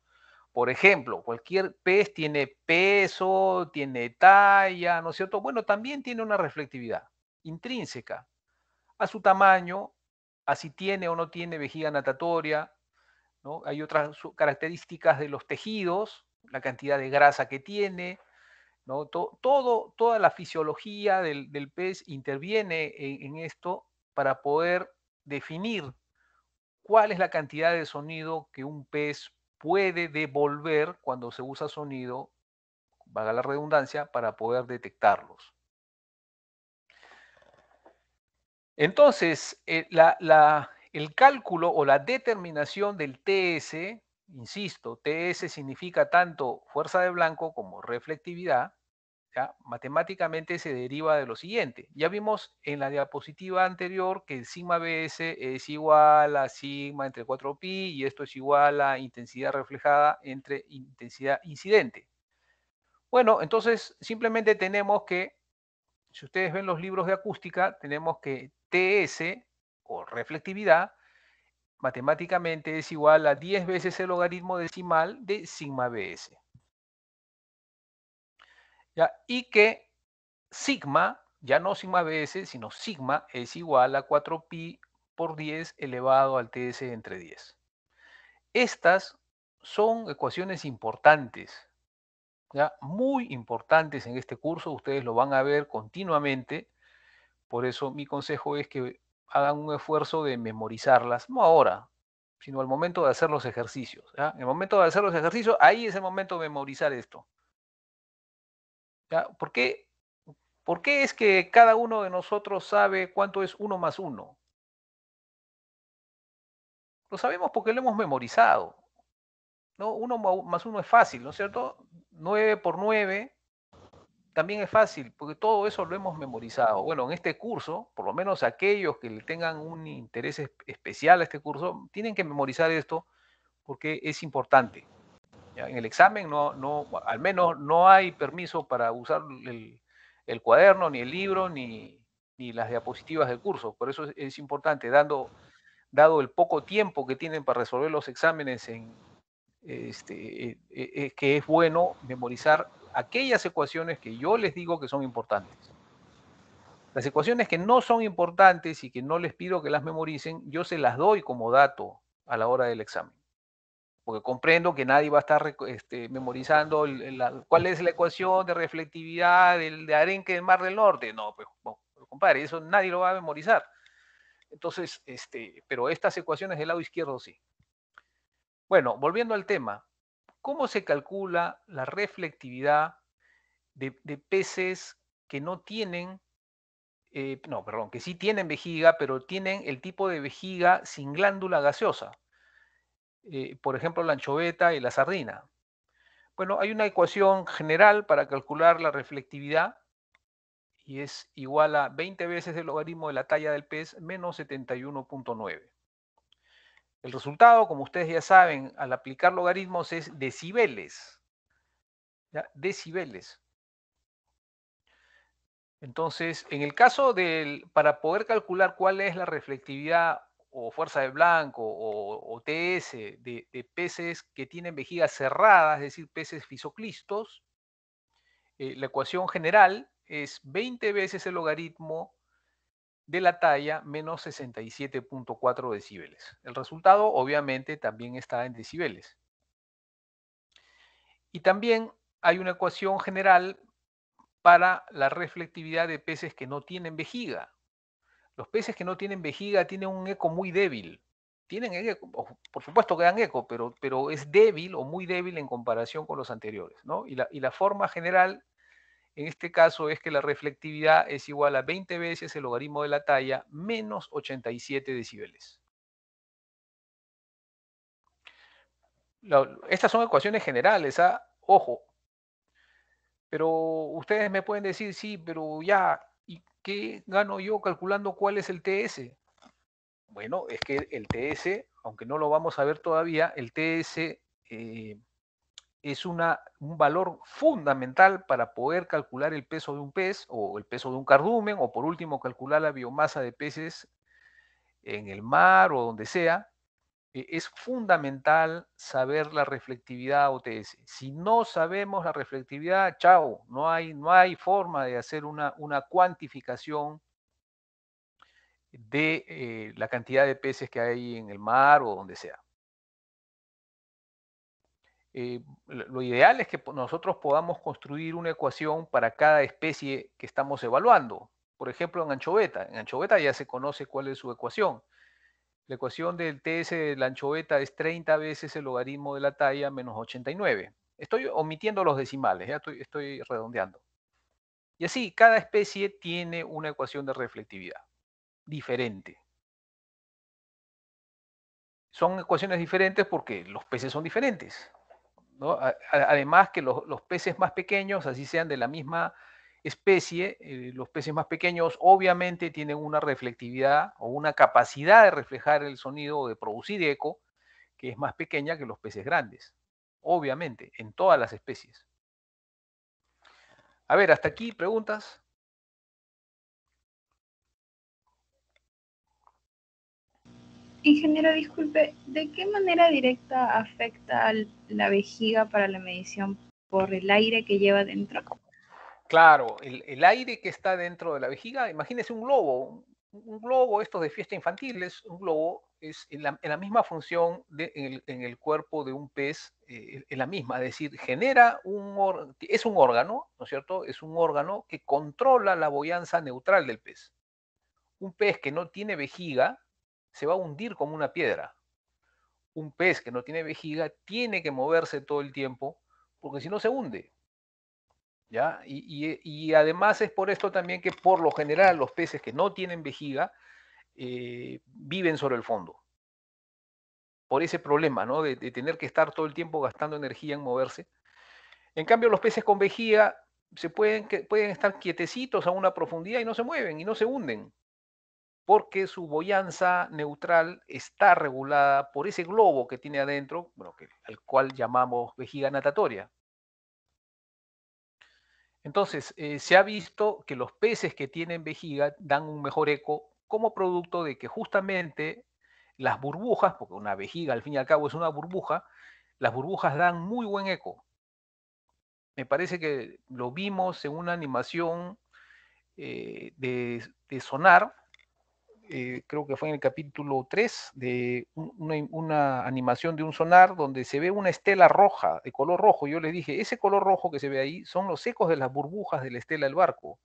Por ejemplo, cualquier pez tiene peso, tiene talla, ¿no es cierto? Bueno, también tiene una reflectividad intrínseca a su tamaño, a si tiene o no tiene vejiga natatoria, ¿no? Hay otras características de los tejidos, la cantidad de grasa que tiene, ¿no? todo, toda la fisiología del, pez interviene en esto para poder definir cuál es la cantidad de sonido que un pez puede devolver cuando se usa sonido, valga la redundancia, para poder detectarlos. Entonces, eh, el cálculo o la determinación del TS, insisto, TS significa tanto fuerza de blanco como reflectividad, Matemáticamente se deriva de lo siguiente. Ya vimos en la diapositiva anterior que sigma BS es igual a sigma entre 4pi y esto es igual a intensidad reflejada entre intensidad incidente. Bueno, entonces simplemente tenemos que, si ustedes ven los libros de acústica, tenemos que TS o reflectividad matemáticamente es igual a 10 veces el logaritmo decimal de sigma BS. Y que sigma, ya no sigma BS, sino sigma es igual a 4pi por 10 elevado al TS entre 10. Estas son ecuaciones importantes, ¿ya? muy importantes en este curso, ustedes lo van a ver continuamente, por eso mi consejo es que hagan un esfuerzo de memorizarlas, no ahora, sino al momento de hacer los ejercicios. En el momento de hacer los ejercicios, ahí es el momento de memorizar esto. ¿Por, qué, es que cada uno de nosotros sabe cuánto es uno más uno? Lo sabemos porque lo hemos memorizado. ¿no? Uno más uno es fácil, ¿no es cierto? 9 por 9 también es fácil, porque todo eso lo hemos memorizado. Bueno, en este curso, por lo menos aquellos que le tengan un interés especial a este curso, tienen que memorizar esto porque es importante. En el examen no, no, al menos no hay permiso para usar el, cuaderno, ni el libro, ni, las diapositivas del curso. Por eso es, importante, dando, dado el poco tiempo que tienen para resolver los exámenes, este, e, e, e, que es bueno memorizar aquellas ecuaciones que yo les digo que son importantes. Las ecuaciones que no son importantes y que no les pido que las memoricen, yo se las doy como dato a la hora del examen porque comprendo que nadie va a estar este, memorizando cuál es la ecuación de reflectividad del, de arenque del Mar del Norte. No, pues, compadre, eso nadie lo va a memorizar. Entonces, este, pero estas ecuaciones del lado izquierdo sí. Bueno, volviendo al tema, ¿cómo se calcula la reflectividad de, peces que no tienen, eh, no, perdón, que sí tienen vejiga, pero tienen el tipo de vejiga sin glándula gaseosa? Eh, por ejemplo, la anchoveta y la sardina. Bueno, hay una ecuación general para calcular la reflectividad y es igual a 20 veces el logaritmo de la talla del pez menos 71.9. El resultado, como ustedes ya saben, al aplicar logaritmos es decibeles. Decibeles. Entonces, en el caso del, para poder calcular cuál es la reflectividad o Fuerza de Blanco o, TS de, peces que tienen vejiga cerradas, es decir, peces fisoclistos, eh, la ecuación general es 20 veces el logaritmo de la talla menos 67.4 decibeles. El resultado obviamente también está en decibeles. Y también hay una ecuación general para la reflectividad de peces que no tienen vejiga. Los peces que no tienen vejiga tienen un eco muy débil. Tienen eco, por supuesto que dan eco, pero, pero es débil o muy débil en comparación con los anteriores. ¿no? Y, la, forma general en este caso es que la reflectividad es igual a 20 veces el logaritmo de la talla menos 87 decibeles. estas son ecuaciones generales, ¿ah? ojo. Pero ustedes me pueden decir, sí, pero ya, ¿Y qué gano yo calculando cuál es el TS? Bueno, es que el TS, aunque no lo vamos a ver todavía, el TS eh, es una, un valor fundamental para poder calcular el peso de un pez o el peso de un cardumen o por último calcular la biomasa de peces en el mar o donde sea. E, es fundamental saber la reflectividad OTS. Si no sabemos la reflectividad, chao, no hay, no hay forma de hacer una, una cuantificación de eh, la cantidad de peces que hay en el mar o donde sea. Eh, lo ideal es que nosotros podamos construir una ecuación para cada especie que estamos evaluando. Por ejemplo, en anchoveta. En anchoveta ya se conoce cuál es su ecuación. La ecuación del TS de la anchoveta es 30 veces el logaritmo de la talla menos 89. Estoy omitiendo los decimales, ya estoy, redondeando. Y así, cada especie tiene una ecuación de reflectividad diferente. Son ecuaciones diferentes porque los peces son diferentes. Además que los peces más pequeños, así sean de la misma especie, eh, los peces más pequeños obviamente tienen una reflectividad o una capacidad de reflejar el sonido o de producir eco que es más pequeña que los peces grandes, obviamente, en todas las especies. A ver, hasta aquí preguntas. Ingeniero, disculpe, ¿de qué manera directa afecta la vejiga para la medición por el aire que lleva dentro? Claro, el, aire que está dentro de la vejiga, imagínese un globo, un, globo, estos de fiesta infantil, es un globo, es en la, misma función en, el, cuerpo de un pez, eh, es en la misma, es decir, genera un, es un órgano, ¿no es cierto? Es un órgano que controla la boyanza neutral del pez. Un pez que no tiene vejiga se va a hundir como una piedra. Un pez que no tiene vejiga tiene que moverse todo el tiempo porque si no se hunde, y, además es por esto también que por lo general los peces que no tienen vejiga eh, viven sobre el fondo. Por ese problema, De, tener que estar todo el tiempo gastando energía en moverse. En cambio, los peces con vejiga se pueden, pueden estar quietecitos a una profundidad y no se mueven y no se hunden, porque su boyanza neutral está regulada por ese globo que tiene adentro, bueno, que, al cual llamamos vejiga natatoria, entonces, eh, se ha visto que los peces que tienen vejiga dan un mejor eco como producto de que justamente las burbujas, porque una vejiga al fin y al cabo es una burbuja, las burbujas dan muy buen eco. Me parece que lo vimos en una animación eh, de sonar, eh, creo que fue en el capítulo 3, de una, animación de un sonar donde se ve una estela roja, de color rojo. Yo les dije, ese color rojo que se ve ahí son los ecos de las burbujas de la estela del barco.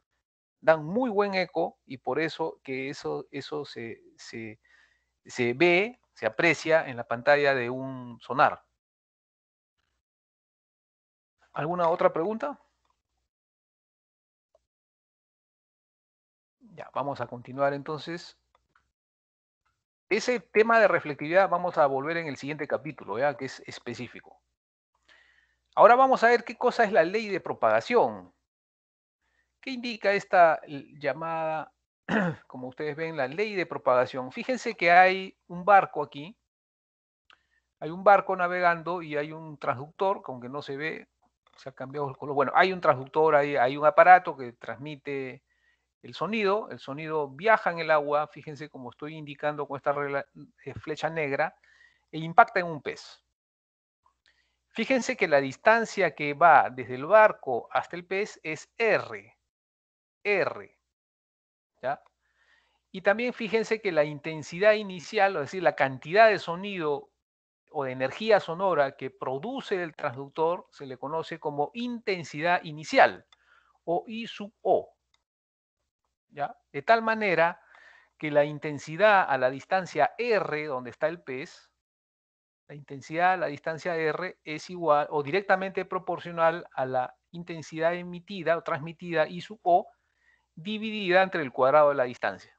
Dan muy buen eco y por eso que eso, eso se, se ve, se aprecia en la pantalla de un sonar. ¿Alguna otra pregunta? Ya, vamos a continuar entonces. Ese tema de reflectividad vamos a volver en el siguiente capítulo, ¿ya? que es específico. Ahora vamos a ver qué cosa es la ley de propagación. ¿Qué indica esta llamada, como ustedes ven, la ley de propagación? Fíjense que hay un barco aquí. Hay un barco navegando y hay un transductor, aunque no se ve, se ha cambiado el color. Bueno, hay un transductor, hay un aparato que transmite el sonido, el sonido viaja en el agua, fíjense como estoy indicando con esta eh, flecha negra, e impacta en un pez. Fíjense que la distancia que va desde el barco hasta el pez es R, R. ¿ya? Y también fíjense que la intensidad inicial, es decir, la cantidad de sonido o de energía sonora que produce el transductor se le conoce como intensidad inicial o I sub O. De tal manera que la intensidad a la distancia R, donde está el pez, la intensidad a la distancia R es igual o directamente proporcional a la intensidad emitida o transmitida I sub O dividida entre el cuadrado de la distancia.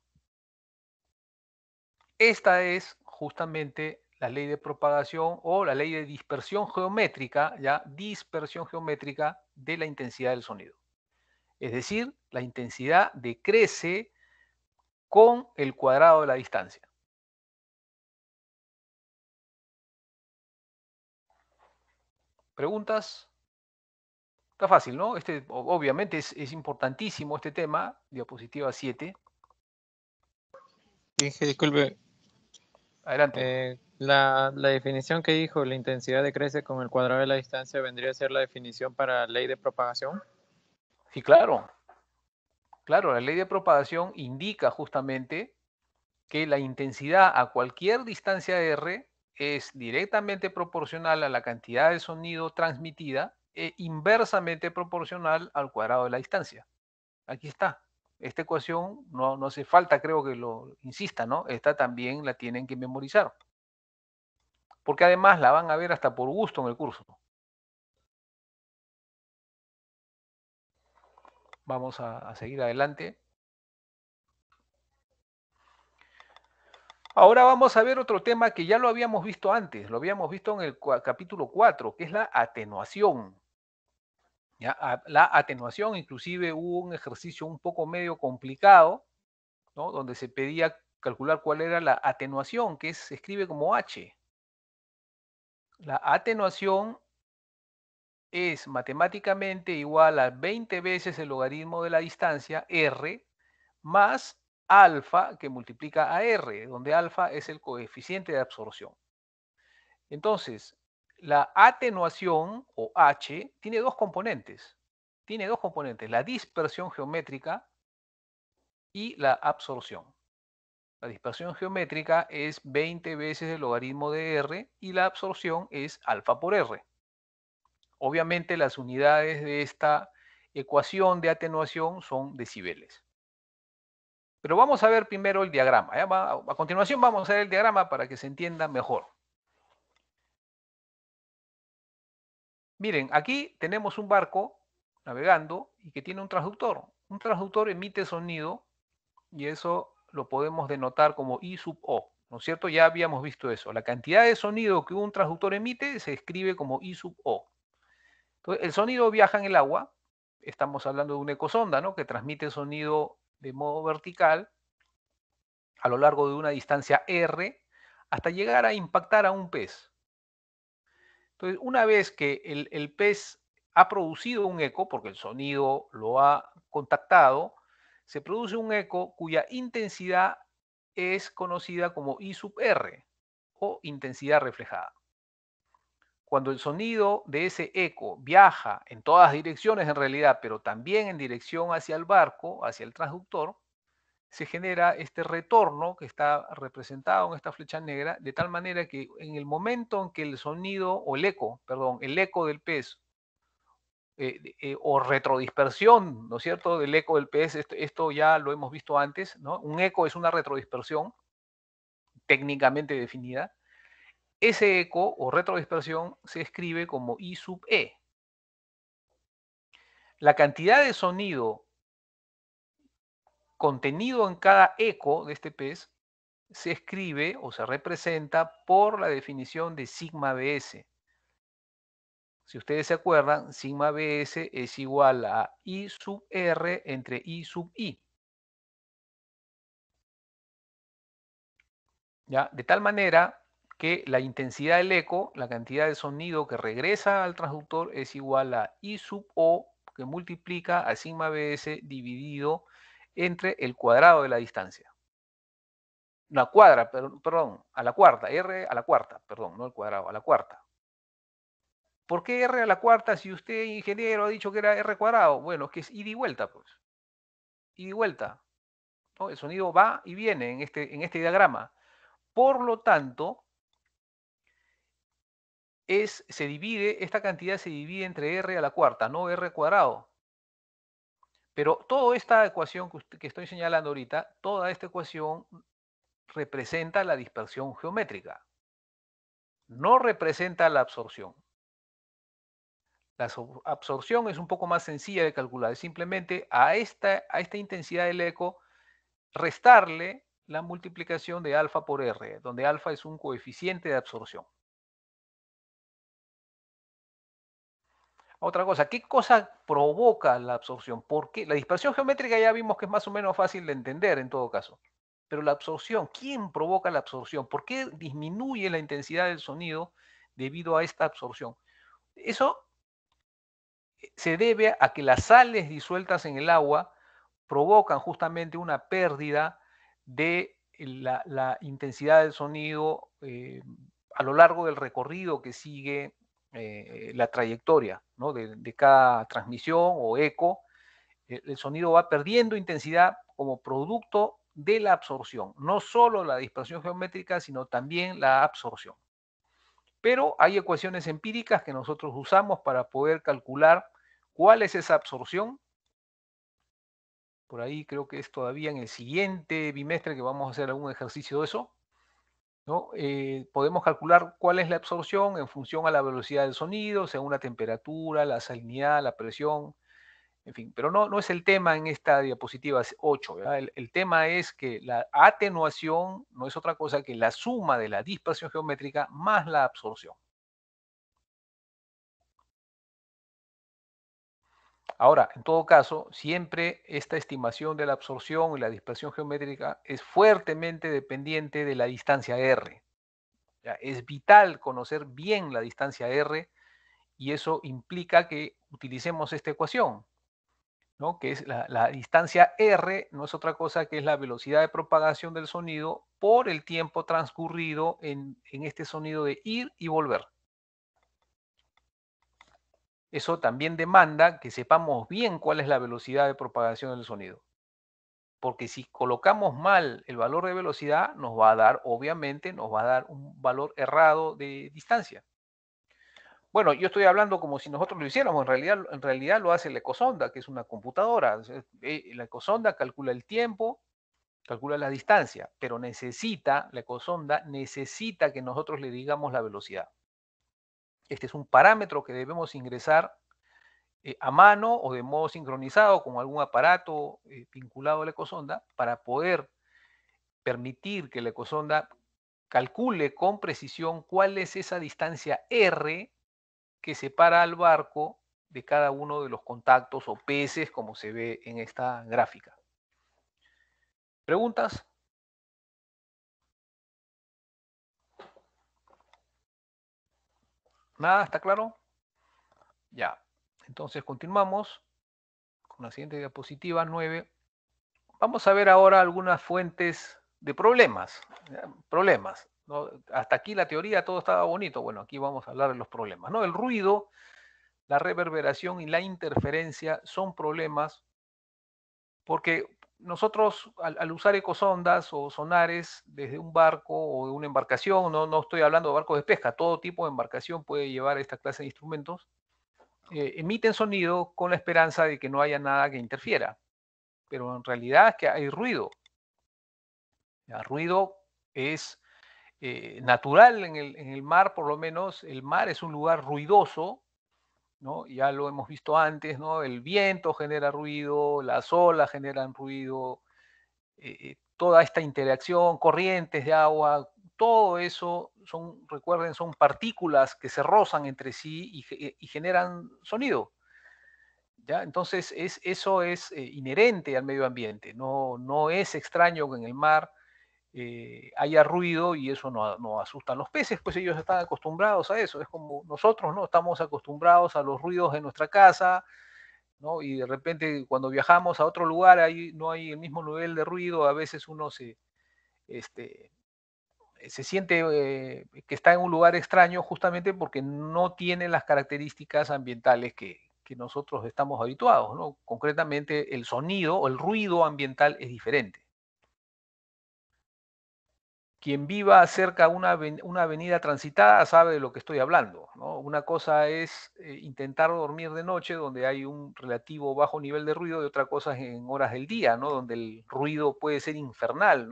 Esta es justamente la ley de propagación o la ley de dispersión geométrica, ya dispersión geométrica de la intensidad del sonido. Es decir, la intensidad decrece con el cuadrado de la distancia. ¿Preguntas? Está fácil, ¿no? Este, obviamente es, importantísimo este tema, diapositiva 7. Dije, disculpe. Adelante. Eh, la, la, definición que dijo, la intensidad decrece con el cuadrado de la distancia, vendría a ser la definición para ley de propagación. Sí, claro. Claro, la ley de propagación indica justamente que la intensidad a cualquier distancia R es directamente proporcional a la cantidad de sonido transmitida e inversamente proporcional al cuadrado de la distancia. Aquí está. Esta ecuación no, hace falta, creo que lo insista, ¿no? Esta también la tienen que memorizar. Porque además la van a ver hasta por gusto en el curso. vamos a, seguir adelante. Ahora vamos a ver otro tema que ya lo habíamos visto antes, lo habíamos visto en el capítulo 4, que es la atenuación. la atenuación, inclusive hubo un ejercicio un poco medio complicado, donde se pedía calcular cuál era la atenuación, que se escribe como H. La atenuación es matemáticamente igual a 20 veces el logaritmo de la distancia r más alfa que multiplica a r, donde alfa es el coeficiente de absorción. Entonces, la atenuación o h tiene dos componentes. Tiene dos componentes, la dispersión geométrica y la absorción. La dispersión geométrica es 20 veces el logaritmo de r y la absorción es alfa por r. Obviamente las unidades de esta ecuación de atenuación son decibeles. Pero vamos a ver primero el diagrama. ¿eh? A continuación vamos a ver el diagrama para que se entienda mejor. Miren, aquí tenemos un barco navegando y que tiene un transductor. Un transductor emite sonido y eso lo podemos denotar como I sub O. ¿No es cierto? Ya habíamos visto eso. La cantidad de sonido que un transductor emite se escribe como I sub O el sonido viaja en el agua, estamos hablando de una ecosonda, ¿no? Que transmite sonido de modo vertical a lo largo de una distancia R hasta llegar a impactar a un pez. Entonces, una vez que el, el pez ha producido un eco, porque el sonido lo ha contactado, se produce un eco cuya intensidad es conocida como I sub R o intensidad reflejada cuando el sonido de ese eco viaja en todas direcciones en realidad, pero también en dirección hacia el barco, hacia el transductor, se genera este retorno que está representado en esta flecha negra, de tal manera que en el momento en que el sonido, o el eco, perdón, el eco del pez, eh, eh, o retrodispersión, ¿no es cierto?, del eco del pez, esto ya lo hemos visto antes, ¿no? Un eco es una retrodispersión técnicamente definida, ese eco o retrodispersión se escribe como I sub E. La cantidad de sonido contenido en cada eco de este pez se escribe o se representa por la definición de sigma BS. Si ustedes se acuerdan, sigma BS es igual a I sub R entre I sub I. ¿Ya? De tal manera que la intensidad del eco, la cantidad de sonido que regresa al transductor es igual a I sub O que multiplica a sigma BS dividido entre el cuadrado de la distancia. La cuadra, perdón, a la cuarta, R a la cuarta, perdón, no al cuadrado, a la cuarta. ¿Por qué R a la cuarta si usted, ingeniero, ha dicho que era R cuadrado? Bueno, es que es ida y vuelta, pues. Ida y vuelta. El sonido va y viene en este, en este diagrama. Por lo tanto, se divide, esta cantidad se divide entre r a la cuarta, no r cuadrado. Pero toda esta ecuación que, estoy señalando ahorita, toda esta ecuación representa la dispersión geométrica. No representa la absorción. La absorción es un poco más sencilla de calcular. Es simplemente a esta, a esta intensidad del eco restarle la multiplicación de alfa por R, donde alfa es un coeficiente de absorción. Otra cosa, ¿qué cosa provoca la absorción? ¿Por qué? La dispersión geométrica ya vimos que es más o menos fácil de entender en todo caso. Pero la absorción, ¿quién provoca la absorción? ¿Por qué disminuye la intensidad del sonido debido a esta absorción? Eso eh, se debe a que las sales disueltas en el agua provocan justamente una pérdida de la, intensidad del sonido eh, a lo largo del recorrido que sigue eh, la trayectoria de, cada transmisión o eco, el, eh, el, sonido va perdiendo intensidad como producto de la absorción, no solo la dispersión geométrica, sino también la absorción. Pero hay ecuaciones empíricas que nosotros usamos para poder calcular cuál es esa absorción. Por ahí creo que es todavía en el siguiente bimestre que vamos a hacer algún ejercicio de eso. ¿no? Eh, podemos calcular cuál es la absorción en función a la velocidad del sonido, según la temperatura, la salinidad, la presión, en fin. Pero no, no es el tema en esta diapositiva 8. el, tema es que la atenuación no es otra cosa que la suma de la dispersión geométrica más la absorción. Ahora, en todo caso, siempre esta estimación de la absorción y la dispersión geométrica es fuertemente dependiente de la distancia R. es vital conocer bien la distancia R y eso implica que utilicemos esta ecuación, que es la, distancia R, no es otra cosa que es la velocidad de propagación del sonido por el tiempo transcurrido en este sonido de ir y volver eso también demanda que sepamos bien cuál es la velocidad de propagación del sonido. Porque si colocamos mal el valor de velocidad, nos va a dar, obviamente, nos va a dar un valor errado de distancia. Bueno, yo estoy hablando como si nosotros lo hiciéramos, en realidad, en realidad lo hace la ecosonda, que es una computadora. Eh, la ecosonda calcula el tiempo, calcula la distancia, pero necesita, la ecosonda necesita que nosotros le digamos la velocidad. Este es un parámetro que debemos ingresar eh, a mano o de modo sincronizado con algún aparato eh, vinculado a la ecosonda para poder permitir que la ecosonda calcule con precisión cuál es esa distancia R que separa al barco de cada uno de los contactos o peces como se ve en esta gráfica. ¿Preguntas? ¿Nada? ¿Está claro? Ya. Entonces continuamos con la siguiente diapositiva, 9. Vamos a ver ahora algunas fuentes de problemas. Problemas. Hasta aquí la teoría todo estaba bonito. Bueno, aquí vamos a hablar de los problemas. ¿no? El ruido, la reverberación y la interferencia son problemas porque nosotros al, usar ecosondas o sonares desde un barco o de una embarcación, no, estoy hablando de barcos de pesca, todo tipo de embarcación puede llevar esta clase de instrumentos, eh, emiten sonido con la esperanza de que no haya nada que interfiera. Pero en realidad es que hay ruido. El ruido es eh, natural en el mar, por lo menos. El mar es un lugar ruidoso ya lo hemos visto antes, El viento genera ruido, las olas generan ruido, eh, eh, toda esta interacción, corrientes de agua, todo eso son, recuerden, son partículas que se rozan entre sí y, generan sonido. ¿Ya? Entonces, es, eso es eh, inherente al medio ambiente, no, no es extraño que en el mar eh, haya ruido y eso no asusta a los peces, pues ellos están acostumbrados a eso. Es como nosotros, ¿no? Estamos acostumbrados a los ruidos de nuestra casa, ¿no? Y de repente cuando viajamos a otro lugar ahí no hay el mismo nivel de ruido, a veces uno se, este, se siente eh, que está en un lugar extraño justamente porque no tiene las características ambientales que, que nosotros estamos habituados, ¿no? Concretamente el sonido o el ruido ambiental es diferente quien viva cerca de una, una, avenida transitada sabe de lo que estoy hablando. Una cosa es eh, intentar dormir de noche donde hay un relativo bajo nivel de ruido y otra cosa es en horas del día, donde el ruido puede ser infernal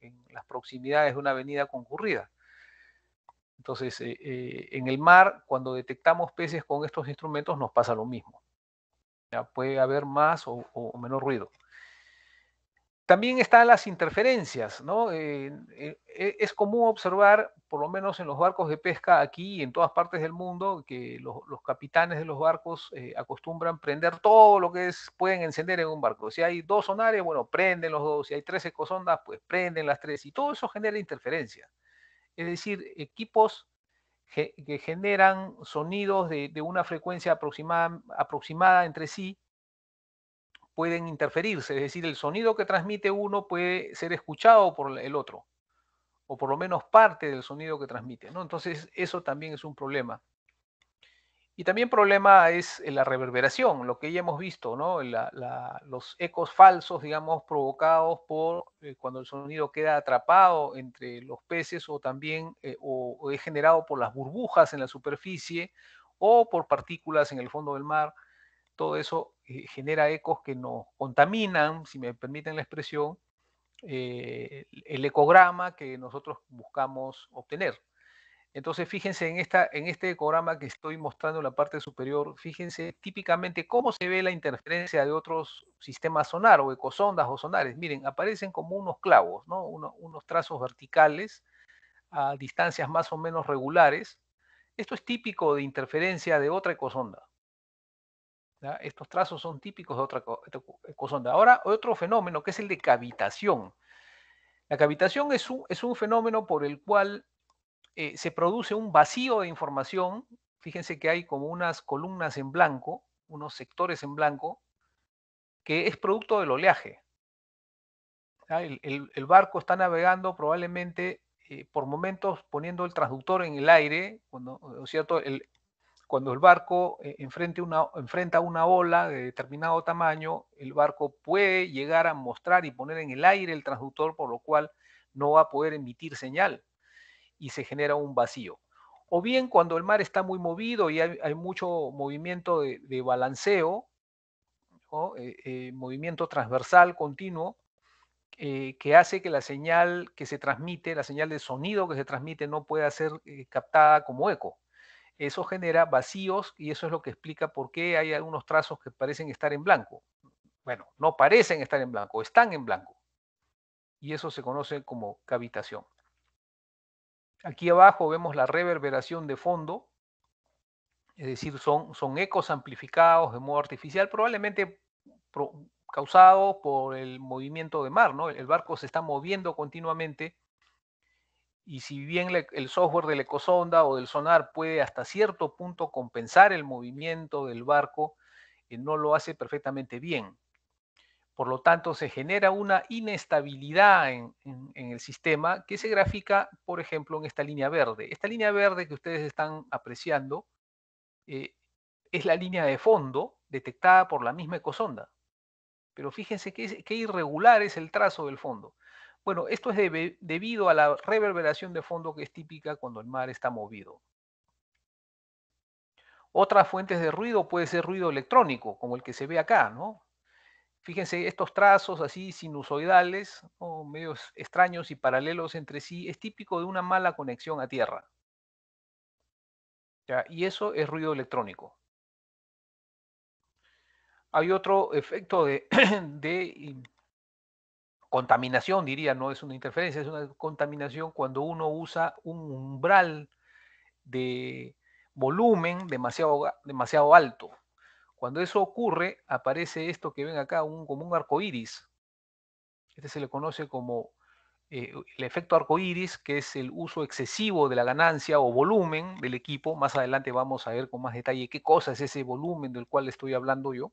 en, las proximidades de una avenida concurrida. Entonces, eh, eh, en el mar, cuando detectamos peces con estos instrumentos, nos pasa lo mismo. puede haber más o, menos ruido. También están las interferencias, ¿no? E, e, es común observar, por lo menos en los barcos de pesca aquí y en todas partes del mundo, que los, capitanes de los barcos eh, acostumbran prender todo lo que pueden encender en un barco. Si hay dos sonares, bueno, prenden los dos. Si hay tres ecosondas, pues prenden las tres. Y todo eso genera interferencia. Es decir, equipos que generan sonidos de, una frecuencia aproximada entre sí pueden interferirse, es decir, el sonido que transmite uno puede ser escuchado por el otro, o por lo menos parte del sonido que transmite, ¿no? Entonces, eso también es un problema. Y también problema es eh, la reverberación, lo que ya hemos visto, ¿no? los ecos falsos, digamos, provocados por eh, cuando el sonido queda atrapado entre los peces o también eh, o, o es generado por las burbujas en la superficie o por partículas en el fondo del mar todo eso eh, genera ecos que nos contaminan, si me permiten la expresión, eh, el ecograma que nosotros buscamos obtener. Entonces, fíjense en, esta, en este ecograma que estoy mostrando en la parte superior, fíjense típicamente cómo se ve la interferencia de otros sistemas sonar o ecosondas o sonares. Miren, aparecen como unos clavos, unos trazos verticales a distancias más o menos regulares. Esto es típico de interferencia de otra ecosonda. Estos trazos son típicos de otra ecosonda. Eh, ahora, otro fenómeno que es el de cavitación. La cavitación es un, es un fenómeno por el cual eh, se produce un vacío de información. Fíjense que hay como unas columnas en blanco, unos sectores en blanco, que es producto del oleaje. El, barco está navegando probablemente eh, por momentos poniendo el transductor en el aire, cuando, cierto? El, cuando el barco eh, enfrenta una, una ola de determinado tamaño, el barco puede llegar a mostrar y poner en el aire el transductor, por lo cual no va a poder emitir señal y se genera un vacío. O bien cuando el mar está muy movido y hay, mucho movimiento de, balanceo, eh, eh, movimiento transversal continuo, que hace que la señal que se transmite, la señal de sonido que se transmite, no pueda ser captada como eco eso genera vacíos y eso es lo que explica por qué hay algunos trazos que parecen estar en blanco. Bueno, no parecen estar en blanco, están en blanco. Y eso se conoce como cavitación. Aquí abajo vemos la reverberación de fondo, es decir, son, son ecos amplificados de modo artificial, probablemente causado causados por el movimiento de mar, ¿no? El barco se está moviendo continuamente y si bien el software del ecosonda o del sonar puede hasta cierto punto compensar el movimiento del barco, eh, no lo hace perfectamente bien. Por lo tanto, se genera una inestabilidad en, el sistema que se grafica, por ejemplo, en esta línea verde. Esta línea verde que ustedes están apreciando eh, es la línea de fondo detectada por la misma ecosonda. Pero fíjense qué irregular es el trazo del fondo. Bueno, esto es debido a la reverberación de fondo que es típica cuando el mar está movido. Otras fuentes de ruido puede ser ruido electrónico, como el que se ve acá, ¿no? Fíjense, estos trazos así sinusoidales, o medios extraños y paralelos entre sí, es típico de una mala conexión a tierra. Y eso es ruido electrónico. Hay otro efecto de contaminación, diría, no es una interferencia, es una contaminación cuando uno usa un umbral de volumen demasiado, demasiado alto. Cuando eso ocurre, aparece esto que ven acá, un, como un arco iris. Este se le conoce como eh, el efecto arco iris, que es el uso excesivo de la ganancia o volumen del equipo. Más adelante vamos a ver con más detalle qué cosa es ese volumen del cual estoy hablando yo.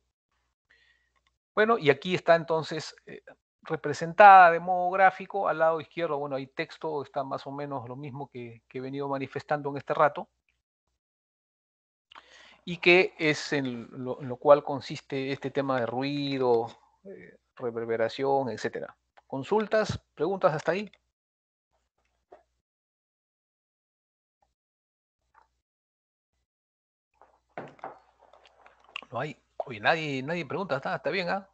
Bueno, y aquí está entonces eh, representada de modo gráfico al lado izquierdo. Bueno, hay texto, está más o menos lo mismo que, he venido manifestando en este rato. Y que es en lo, cual consiste este tema de ruido, eh, reverberación, etc. Consultas, preguntas hasta ahí. No hay, oye, nadie, nadie pregunta, está, bien, ¿ah?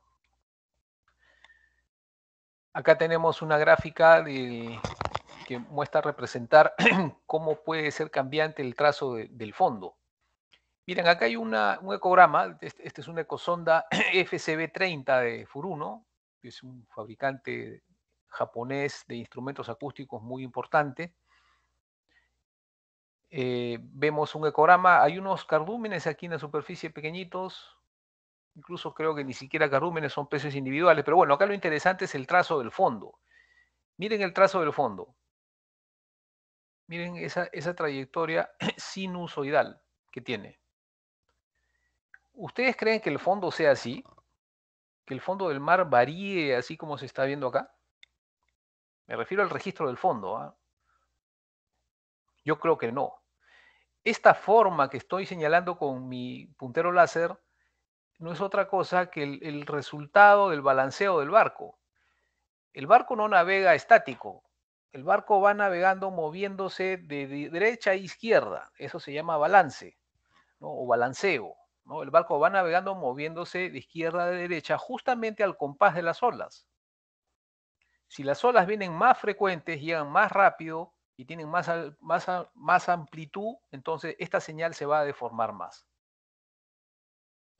Acá tenemos una gráfica que muestra representar cómo puede ser cambiante el trazo del fondo. Miren, acá hay un ecograma, este, este es una ecosonda FCB30 de Furuno, que es un fabricante japonés de instrumentos acústicos muy importante. Eh, vemos un ecograma, hay unos cardúmenes aquí en la superficie pequeñitos, Incluso creo que ni siquiera carúmenes son peces individuales. Pero bueno, acá lo interesante es el trazo del fondo. Miren el trazo del fondo. Miren esa, trayectoria sinusoidal que tiene. ¿Ustedes creen que el fondo sea así? ¿Que el fondo del mar varíe así como se está viendo acá? Me refiero al registro del fondo. ¿ah? Yo creo que no. Esta forma que estoy señalando con mi puntero láser no es otra cosa que el, resultado del balanceo del barco. El barco no navega estático, el barco va navegando moviéndose de derecha a izquierda, eso se llama balance o balanceo. El barco va navegando moviéndose de izquierda a derecha justamente al compás de las olas. Si las olas vienen más frecuentes, llegan más rápido y tienen más, más amplitud, entonces esta señal se va a deformar más.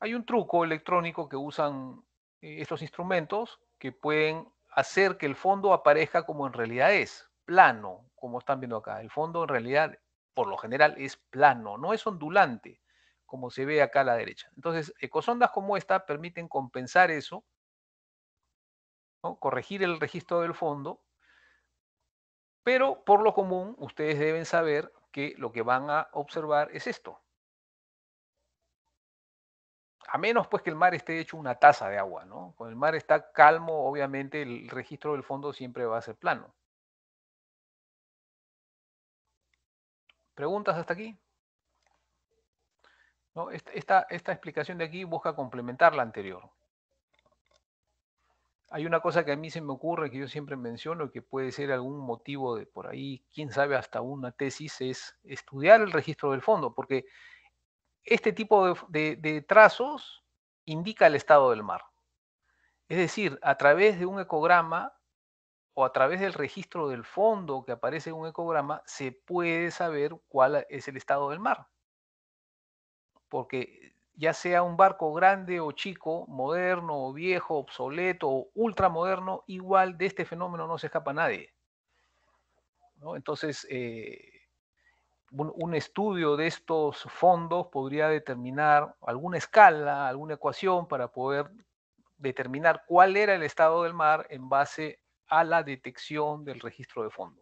Hay un truco electrónico que usan eh, estos instrumentos que pueden hacer que el fondo aparezca como en realidad es, plano, como están viendo acá. El fondo en realidad, por lo general, es plano, no es ondulante, como se ve acá a la derecha. Entonces, ecosondas como esta permiten compensar eso, corregir el registro del fondo, pero por lo común, ustedes deben saber que lo que van a observar es esto a menos pues que el mar esté hecho una taza de agua, ¿no? Cuando el mar está calmo, obviamente el registro del fondo siempre va a ser plano. ¿Preguntas hasta aquí? esta, esta explicación de aquí busca complementar la anterior. Hay una cosa que a mí se me ocurre, que yo siempre menciono, que puede ser algún motivo de por ahí, quién sabe, hasta una tesis, es estudiar el registro del fondo, porque este tipo de, trazos indica el estado del mar. Es decir, a través de un ecograma o a través del registro del fondo que aparece en un ecograma, se puede saber cuál es el estado del mar. Porque ya sea un barco grande o chico, moderno o viejo, obsoleto o ultramoderno, igual de este fenómeno no se escapa nadie. Entonces, eh, un, estudio de estos fondos podría determinar alguna escala, alguna ecuación para poder determinar cuál era el estado del mar en base a la detección del registro de fondo.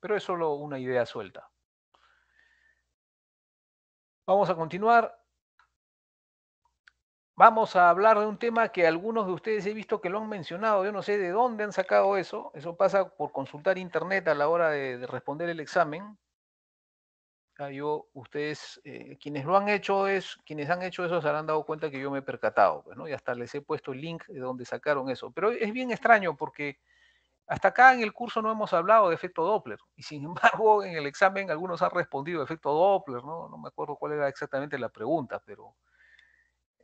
Pero es solo una idea suelta. Vamos a continuar. Vamos a hablar de un tema que algunos de ustedes he visto que lo han mencionado. Yo no sé de dónde han sacado eso. Eso pasa por consultar internet a la hora de responder el examen yo, ustedes, eh, quienes lo han hecho es, quienes han hecho eso se habrán dado cuenta que yo me he percatado, pues, ¿no? Y hasta les he puesto el link de donde sacaron eso. Pero es bien extraño porque hasta acá en el curso no hemos hablado de efecto Doppler. Y sin embargo, en el examen algunos han respondido efecto Doppler, ¿no? No me acuerdo cuál era exactamente la pregunta, pero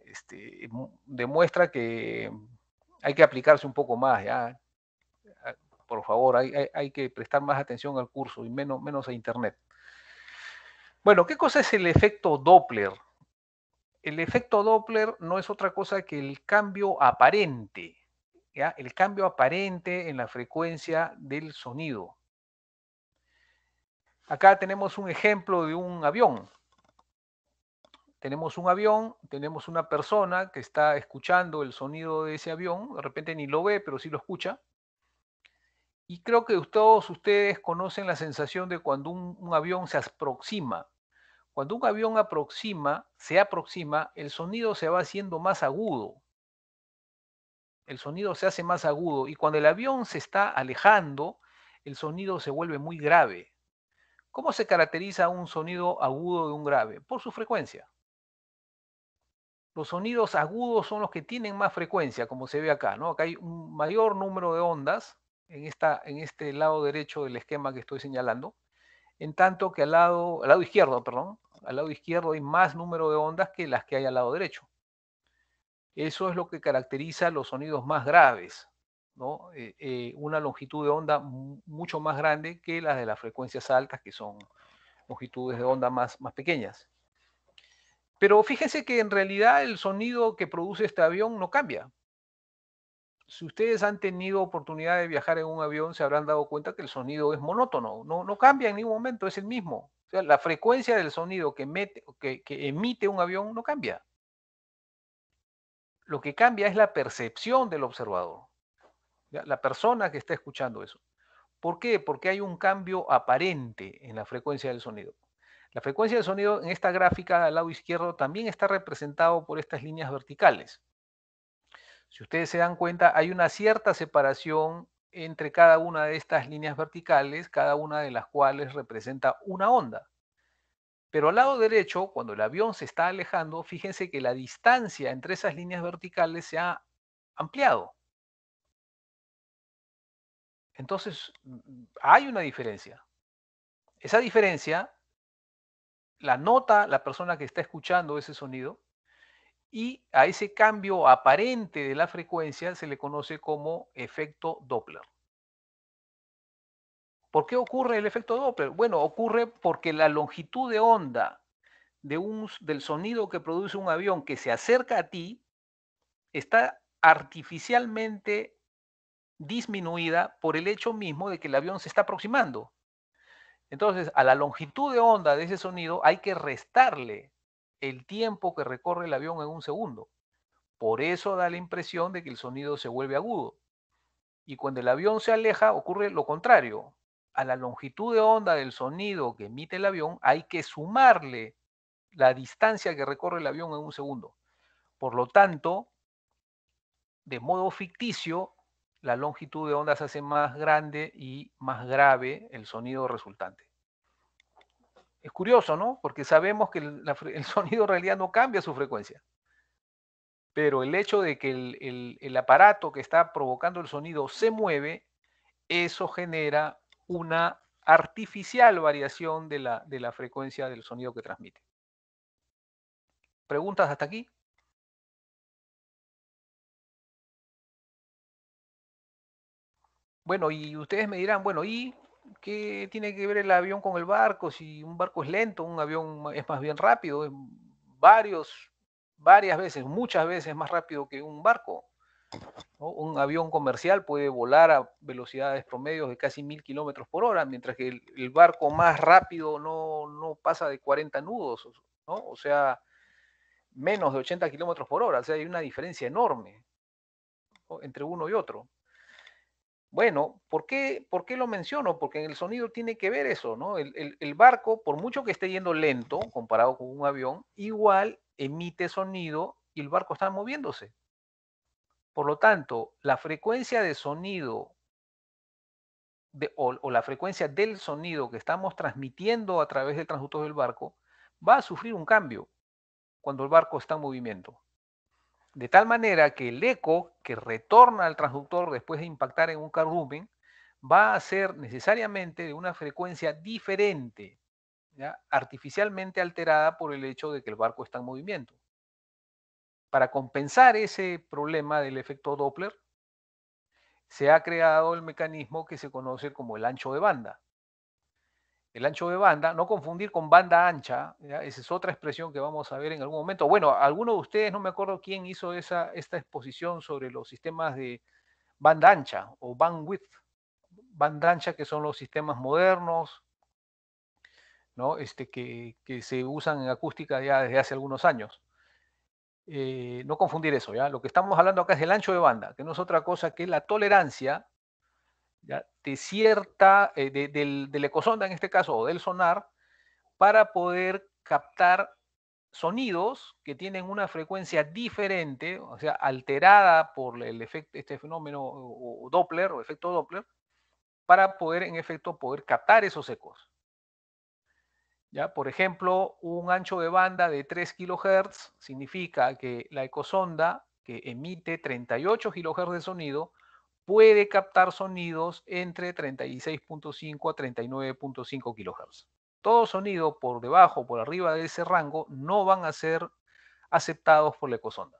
este, demuestra que hay que aplicarse un poco más, ¿ya? Por favor, hay, hay que prestar más atención al curso y menos, menos a Internet. Bueno, ¿qué cosa es el efecto Doppler? El efecto Doppler no es otra cosa que el cambio aparente, el cambio aparente en la frecuencia del sonido. Acá tenemos un ejemplo de un avión. Tenemos un avión, tenemos una persona que está escuchando el sonido de ese avión, de repente ni lo ve, pero sí lo escucha. Y creo que todos ustedes conocen la sensación de cuando un avión se aproxima. Cuando un avión aproxima, se aproxima, el sonido se va haciendo más agudo. El sonido se hace más agudo y cuando el avión se está alejando, el sonido se vuelve muy grave. ¿Cómo se caracteriza un sonido agudo de un grave? Por su frecuencia. Los sonidos agudos son los que tienen más frecuencia, como se ve acá, Acá hay un mayor número de ondas en, este lado derecho del esquema que estoy señalando, en tanto que al lado, al lado izquierdo, perdón, al lado izquierdo hay más número de ondas que las que hay al lado derecho. Eso es lo que caracteriza los sonidos más graves, eh, eh, una longitud de onda mucho más grande que las de las frecuencias altas, que son longitudes de onda más, más pequeñas. Pero fíjense que en realidad el sonido que produce este avión no cambia. Si ustedes han tenido oportunidad de viajar en un avión, se habrán dado cuenta que el sonido es monótono, no, no cambia en ningún momento, es el mismo la frecuencia del sonido que, emite un avión no cambia. Lo que cambia es la percepción del observador, la persona que está escuchando eso. ¿Por qué? Porque hay un cambio aparente en la frecuencia del sonido. La frecuencia del sonido en esta gráfica al lado izquierdo también está representado por estas líneas verticales. Si ustedes se dan cuenta, hay una cierta separación entre cada una de estas líneas verticales, cada una de las cuales representa una onda. Pero al lado derecho, cuando el avión se está alejando, fíjense que la distancia entre esas líneas verticales se ha ampliado. Entonces, hay una diferencia. Esa diferencia la nota la persona que está escuchando ese sonido y a ese cambio aparente de la frecuencia se le conoce como efecto Doppler. ¿Por qué ocurre el efecto Doppler? Bueno, ocurre porque la longitud de onda del sonido que produce un avión que se acerca a ti está artificialmente disminuida por el hecho mismo de que el avión se está aproximando. Entonces, a la longitud de onda de ese sonido hay que restarle el tiempo que recorre el avión en un segundo. Por eso da la impresión de que el sonido se vuelve agudo. Y cuando el avión se aleja ocurre lo contrario. A la longitud de onda del sonido que emite el avión hay que sumarle la distancia que recorre el avión en un segundo. Por lo tanto, de modo ficticio, la longitud de onda se hace más grande y más grave el sonido resultante. Es curioso, ¿no? Porque sabemos que el, sonido en realidad no cambia su frecuencia. Pero el hecho de que el, aparato que está provocando el sonido se mueve, eso genera una artificial variación de la, de la frecuencia del sonido que transmite. ¿Preguntas hasta aquí? Bueno, y ustedes me dirán, bueno, ¿y ¿qué tiene que ver el avión con el barco? Si un barco es lento, un avión es más bien rápido, varios, varias veces, muchas veces más rápido que un barco. Un avión comercial puede volar a velocidades promedios de casi mil kilómetros por hora, mientras que el, barco más rápido no, pasa de 40 nudos, o sea, menos de 80 kilómetros por hora. O sea, hay una diferencia enorme entre uno y otro. Bueno, ¿por qué, lo menciono? Porque en el sonido tiene que ver eso, ¿no? El, barco, por mucho que esté yendo lento comparado con un avión, igual emite sonido y el barco está moviéndose. Por lo tanto, la frecuencia de sonido o, o, la frecuencia del sonido que estamos transmitiendo a través del transductor del barco va a sufrir un cambio cuando el barco está en movimiento de tal manera que el eco que retorna al transductor después de impactar en un cardumen va a ser necesariamente de una frecuencia diferente, artificialmente alterada por el hecho de que el barco está en movimiento. Para compensar ese problema del efecto Doppler, se ha creado el mecanismo que se conoce como el ancho de banda el ancho de banda, no confundir con banda ancha, esa es otra expresión que vamos a ver en algún momento. Bueno, alguno de ustedes, no me acuerdo quién hizo esa, esta exposición sobre los sistemas de banda ancha o bandwidth, banda ancha que son los sistemas modernos, ¿no? este, que, se usan en acústica ya desde hace algunos años. Eh, no confundir eso, ¿ya? Lo que estamos hablando acá es el ancho de banda, que no es otra cosa que la tolerancia de cierta, eh, de, del, del, ecosonda en este caso, o del sonar, para poder captar sonidos que tienen una frecuencia diferente, o sea, alterada por el efecto, este fenómeno Doppler o efecto Doppler, para poder, en efecto, poder captar esos ecos. ¿Ya? Por ejemplo, un ancho de banda de 3 kHz significa que la ecosonda que emite 38 kHz de sonido puede captar sonidos entre 36.5 a 39.5 kHz. Todo sonido por debajo o por arriba de ese rango no van a ser aceptados por la ecosonda.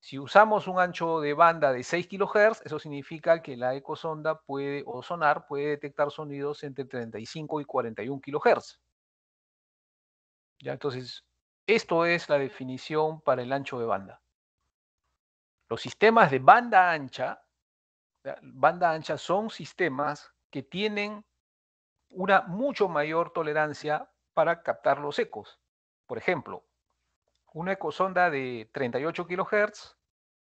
Si usamos un ancho de banda de 6 kHz, eso significa que la ecosonda puede, o sonar, puede detectar sonidos entre 35 y 41 kHz. entonces, esto es la definición para el ancho de banda. Los sistemas de banda ancha, banda ancha son sistemas que tienen una mucho mayor tolerancia para captar los ecos. Por ejemplo, una ecosonda de 38 kHz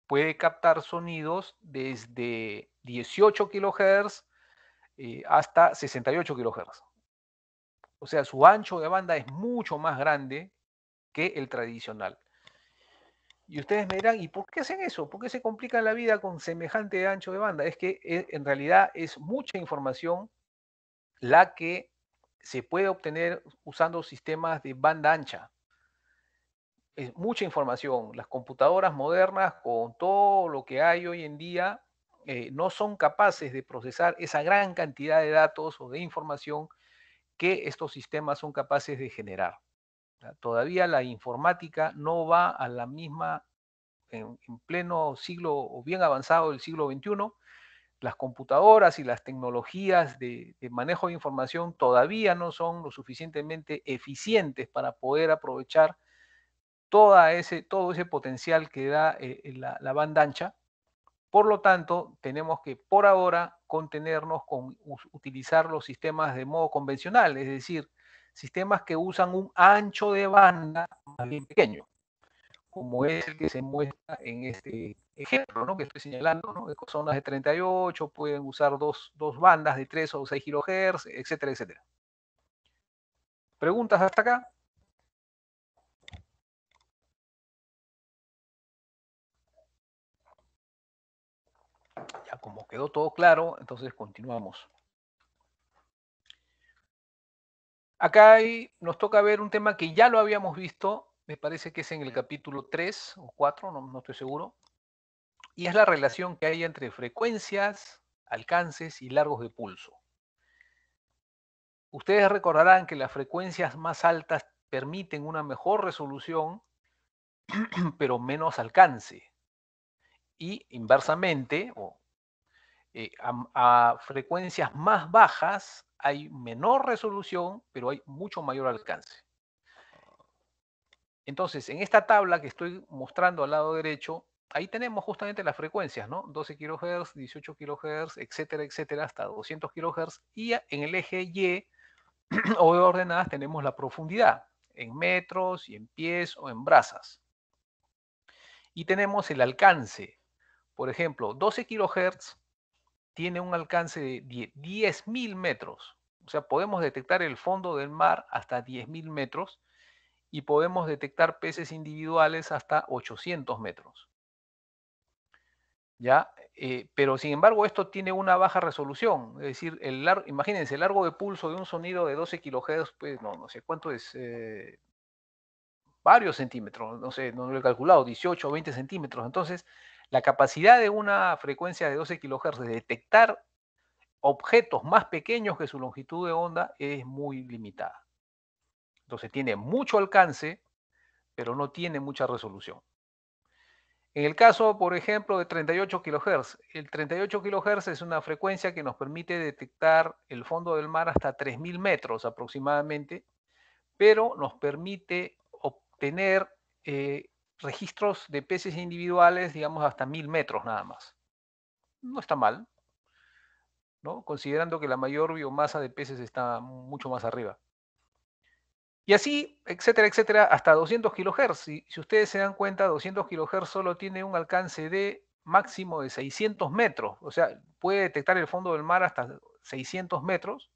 puede captar sonidos desde 18 kHz eh, hasta 68 kHz. O sea, su ancho de banda es mucho más grande que el tradicional. Y ustedes me dirán, ¿y por qué hacen eso? ¿Por qué se complica la vida con semejante ancho de banda? Es que eh, en realidad es mucha información la que se puede obtener usando sistemas de banda ancha. Es mucha información. Las computadoras modernas, con todo lo que hay hoy en día, eh, no son capaces de procesar esa gran cantidad de datos o de información que estos sistemas son capaces de generar. Todavía la informática no va a la misma, en, pleno siglo o bien avanzado del siglo XXI, las computadoras y las tecnologías de, manejo de información todavía no son lo suficientemente eficientes para poder aprovechar ese, todo ese potencial que da eh, la, la, banda ancha. Por lo tanto, tenemos que por ahora contenernos con utilizar los sistemas de modo convencional, es decir, sistemas que usan un ancho de banda más bien pequeño, como es el que se muestra en este ejemplo ¿no? que estoy señalando, ¿no? son las de 38, pueden usar dos, bandas de 3 o 6 kHz, etcétera, etcétera. ¿Preguntas hasta acá? Ya como quedó todo claro, entonces continuamos. Acá nos toca ver un tema que ya lo habíamos visto, me parece que es en el capítulo 3 o 4, no, estoy seguro, y es la relación que hay entre frecuencias, alcances y largos de pulso. Ustedes recordarán que las frecuencias más altas permiten una mejor resolución, pero menos alcance. Y inversamente, eh, a frecuencias más bajas, hay menor resolución, pero hay mucho mayor alcance. Entonces, en esta tabla que estoy mostrando al lado derecho, ahí tenemos justamente las frecuencias, ¿no? 12 kHz, 18 kHz, etcétera, etcétera, hasta 200 kilohertz. Y en el eje Y o de ordenadas tenemos la profundidad, en metros y en pies o en brazas. Y tenemos el alcance. Por ejemplo, 12 kHz tiene un alcance de 10.000 metros. O sea, podemos detectar el fondo del mar hasta 10.000 metros y podemos detectar peces individuales hasta 800 metros. ¿Ya? Eh, pero sin embargo, esto tiene una baja resolución. Es decir, el imagínense, el largo de pulso de un sonido de 12 kilohertz, pues no, no sé cuánto es, eh, varios centímetros, no sé, no lo he calculado, 18 o 20 centímetros. Entonces, la capacidad de una frecuencia de 12 kHz de detectar objetos más pequeños que su longitud de onda es muy limitada. Entonces tiene mucho alcance, pero no tiene mucha resolución. En el caso, por ejemplo, de 38 kHz, el 38 kHz es una frecuencia que nos permite detectar el fondo del mar hasta 3.000 metros aproximadamente, pero nos permite obtener eh, registros de peces individuales, digamos, hasta mil metros nada más. No está mal, ¿no? considerando que la mayor biomasa de peces está mucho más arriba. Y así, etcétera, etcétera, hasta 200 kilohertz Si, si ustedes se dan cuenta, 200 kHz solo tiene un alcance de máximo de 600 metros. O sea, puede detectar el fondo del mar hasta 600 metros,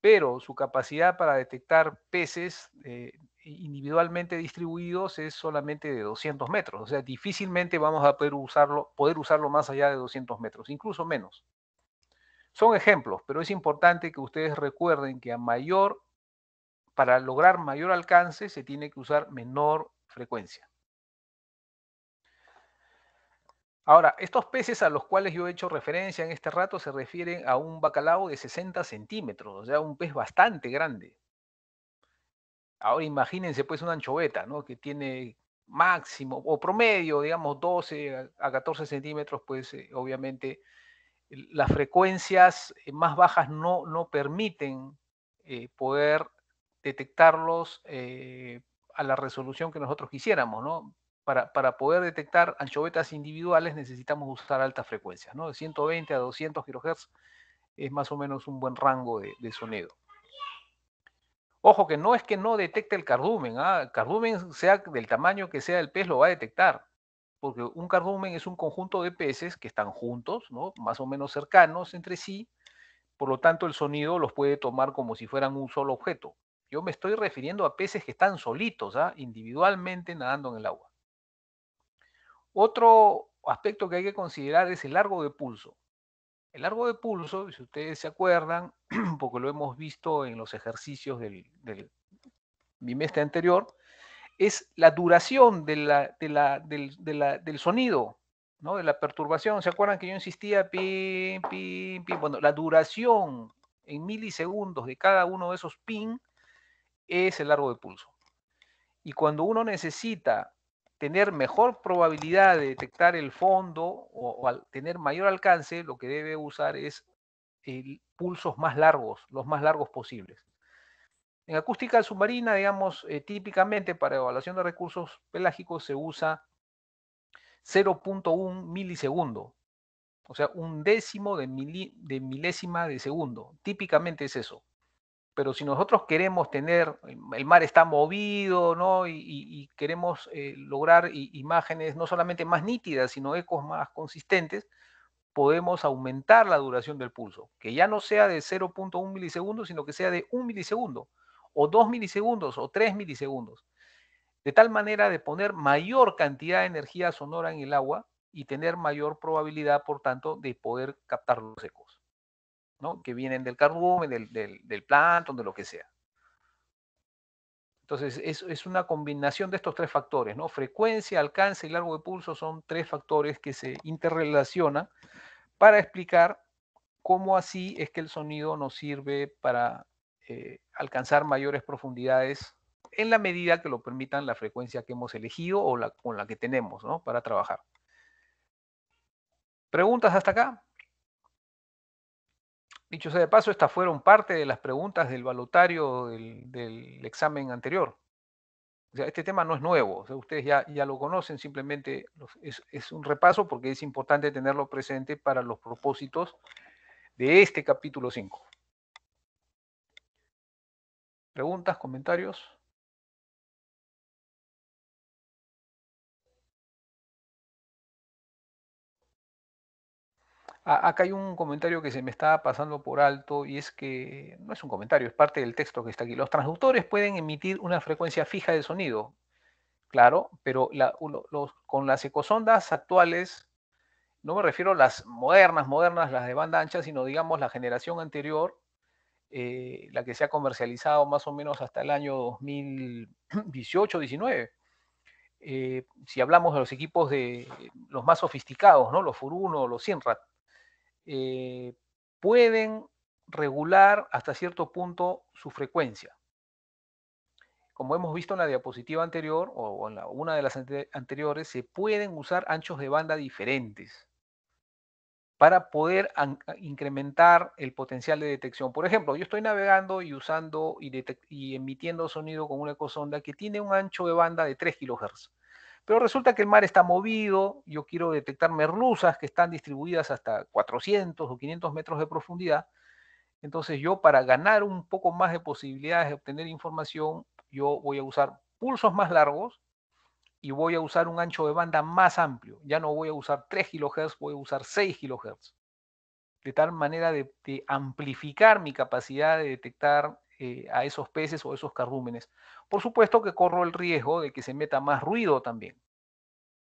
pero su capacidad para detectar peces eh, individualmente distribuidos es solamente de 200 metros, o sea, difícilmente vamos a poder usarlo, poder usarlo más allá de 200 metros, incluso menos. Son ejemplos, pero es importante que ustedes recuerden que a mayor, para lograr mayor alcance se tiene que usar menor frecuencia. Ahora, estos peces a los cuales yo he hecho referencia en este rato se refieren a un bacalao de 60 centímetros, o sea, un pez bastante grande. Ahora imagínense pues una anchoveta, ¿no? Que tiene máximo o promedio, digamos, 12 a 14 centímetros, pues eh, obviamente las frecuencias eh, más bajas no, no permiten eh, poder detectarlos a la resolución que nosotros quisiéramos, ¿no? Para, para, poder detectar anchovetas individuales necesitamos usar altas frecuencias, ¿no? De 120 a 200 kHz es más o menos un buen rango de sonido. Ojo que no es que no detecte el cardumen, ¿ah? el cardumen sea del tamaño que sea el pez lo va a detectar, porque un cardumen es un conjunto de peces que están juntos, ¿no? más o menos cercanos entre sí, por lo tanto el sonido los puede tomar como si fueran un solo objeto. Yo me estoy refiriendo a peces que están solitos, ah, individualmente nadando en el agua. Otro aspecto que hay que considerar es el largo de pulso. El largo de pulso, si ustedes se acuerdan, porque lo hemos visto en los ejercicios del, del bimestre anterior, es la duración del, sonido, de la perturbación. ¿Se acuerdan que yo insistía? Bueno, la duración en milisegundos de cada uno de esos pin es el largo de pulso. Y cuando uno necesita tener mejor probabilidad de detectar el fondo o, al tener mayor alcance, lo que debe usar es pulsos más largos, los más largos posibles. En acústica submarina, digamos, eh, típicamente para evaluación de recursos pelágicos se usa 0.1 milisegundo, o sea, un décimo de, de milésima de segundo. Típicamente es eso pero si nosotros queremos tener, eh, el mar está movido, ¿no? Y, queremos eh, lograr imágenes no solamente más nítidas, sino ecos más consistentes, podemos aumentar la duración del pulso, que ya no sea de 0.1 milisegundos, sino que sea de 1 milisegundo, o 2 milisegundos, o 3 milisegundos. De tal manera de poner mayor cantidad de energía sonora en el agua y tener mayor probabilidad, por tanto, de poder captar los ecos que vienen del carbón, del, del, plancton, de lo que sea. Entonces, es, es, una combinación de estos tres factores, ¿no? Frecuencia, alcance y largo de pulso son tres factores que se interrelacionan para explicar cómo así es que el sonido nos sirve para eh, alcanzar mayores profundidades en la medida que lo permitan la frecuencia que hemos elegido o la, con la que tenemos, ¿no? Para trabajar. ¿Preguntas hasta acá? Dicho sea de paso, estas fueron parte de las preguntas del balotario del, examen anterior. O sea, este tema no es nuevo, ustedes ya, lo conocen, simplemente es, es, un repaso porque es importante tenerlo presente para los propósitos de este capítulo 5. ¿Preguntas, comentarios? acá hay un comentario que se me está pasando por alto y es que no es un comentario, es parte del texto que está aquí. Los transductores pueden emitir una frecuencia fija de sonido, claro, pero con las ecosondas actuales, no me refiero a las modernas, modernas, las de banda ancha, sino digamos la generación anterior, eh, la que se ha comercializado más o menos hasta el año 2018-19. Eh, si hablamos de los equipos de los más sofisticados, ¿no? los Furuno, los Sinrat, eh, pueden regular hasta cierto punto su frecuencia. Como hemos visto en la diapositiva anterior o en una de las anteriores, se pueden usar anchos de banda diferentes para poder incrementar el potencial de detección. Por ejemplo, yo estoy navegando y usando y, emitiendo sonido con una ecosonda que tiene un ancho de banda de 3 kHz. Pero resulta que el mar está movido, yo quiero detectar merluzas que están distribuidas hasta 400 o 500 metros de profundidad. Entonces yo para ganar un poco más de posibilidades de obtener información, yo voy a usar pulsos más largos y voy a usar un ancho de banda más amplio. Ya no voy a usar 3 kHz, voy a usar 6 kHz. De tal manera de, de amplificar mi capacidad de detectar eh, a esos peces o esos cardúmenes. Por supuesto que corro el riesgo de que se meta más ruido también.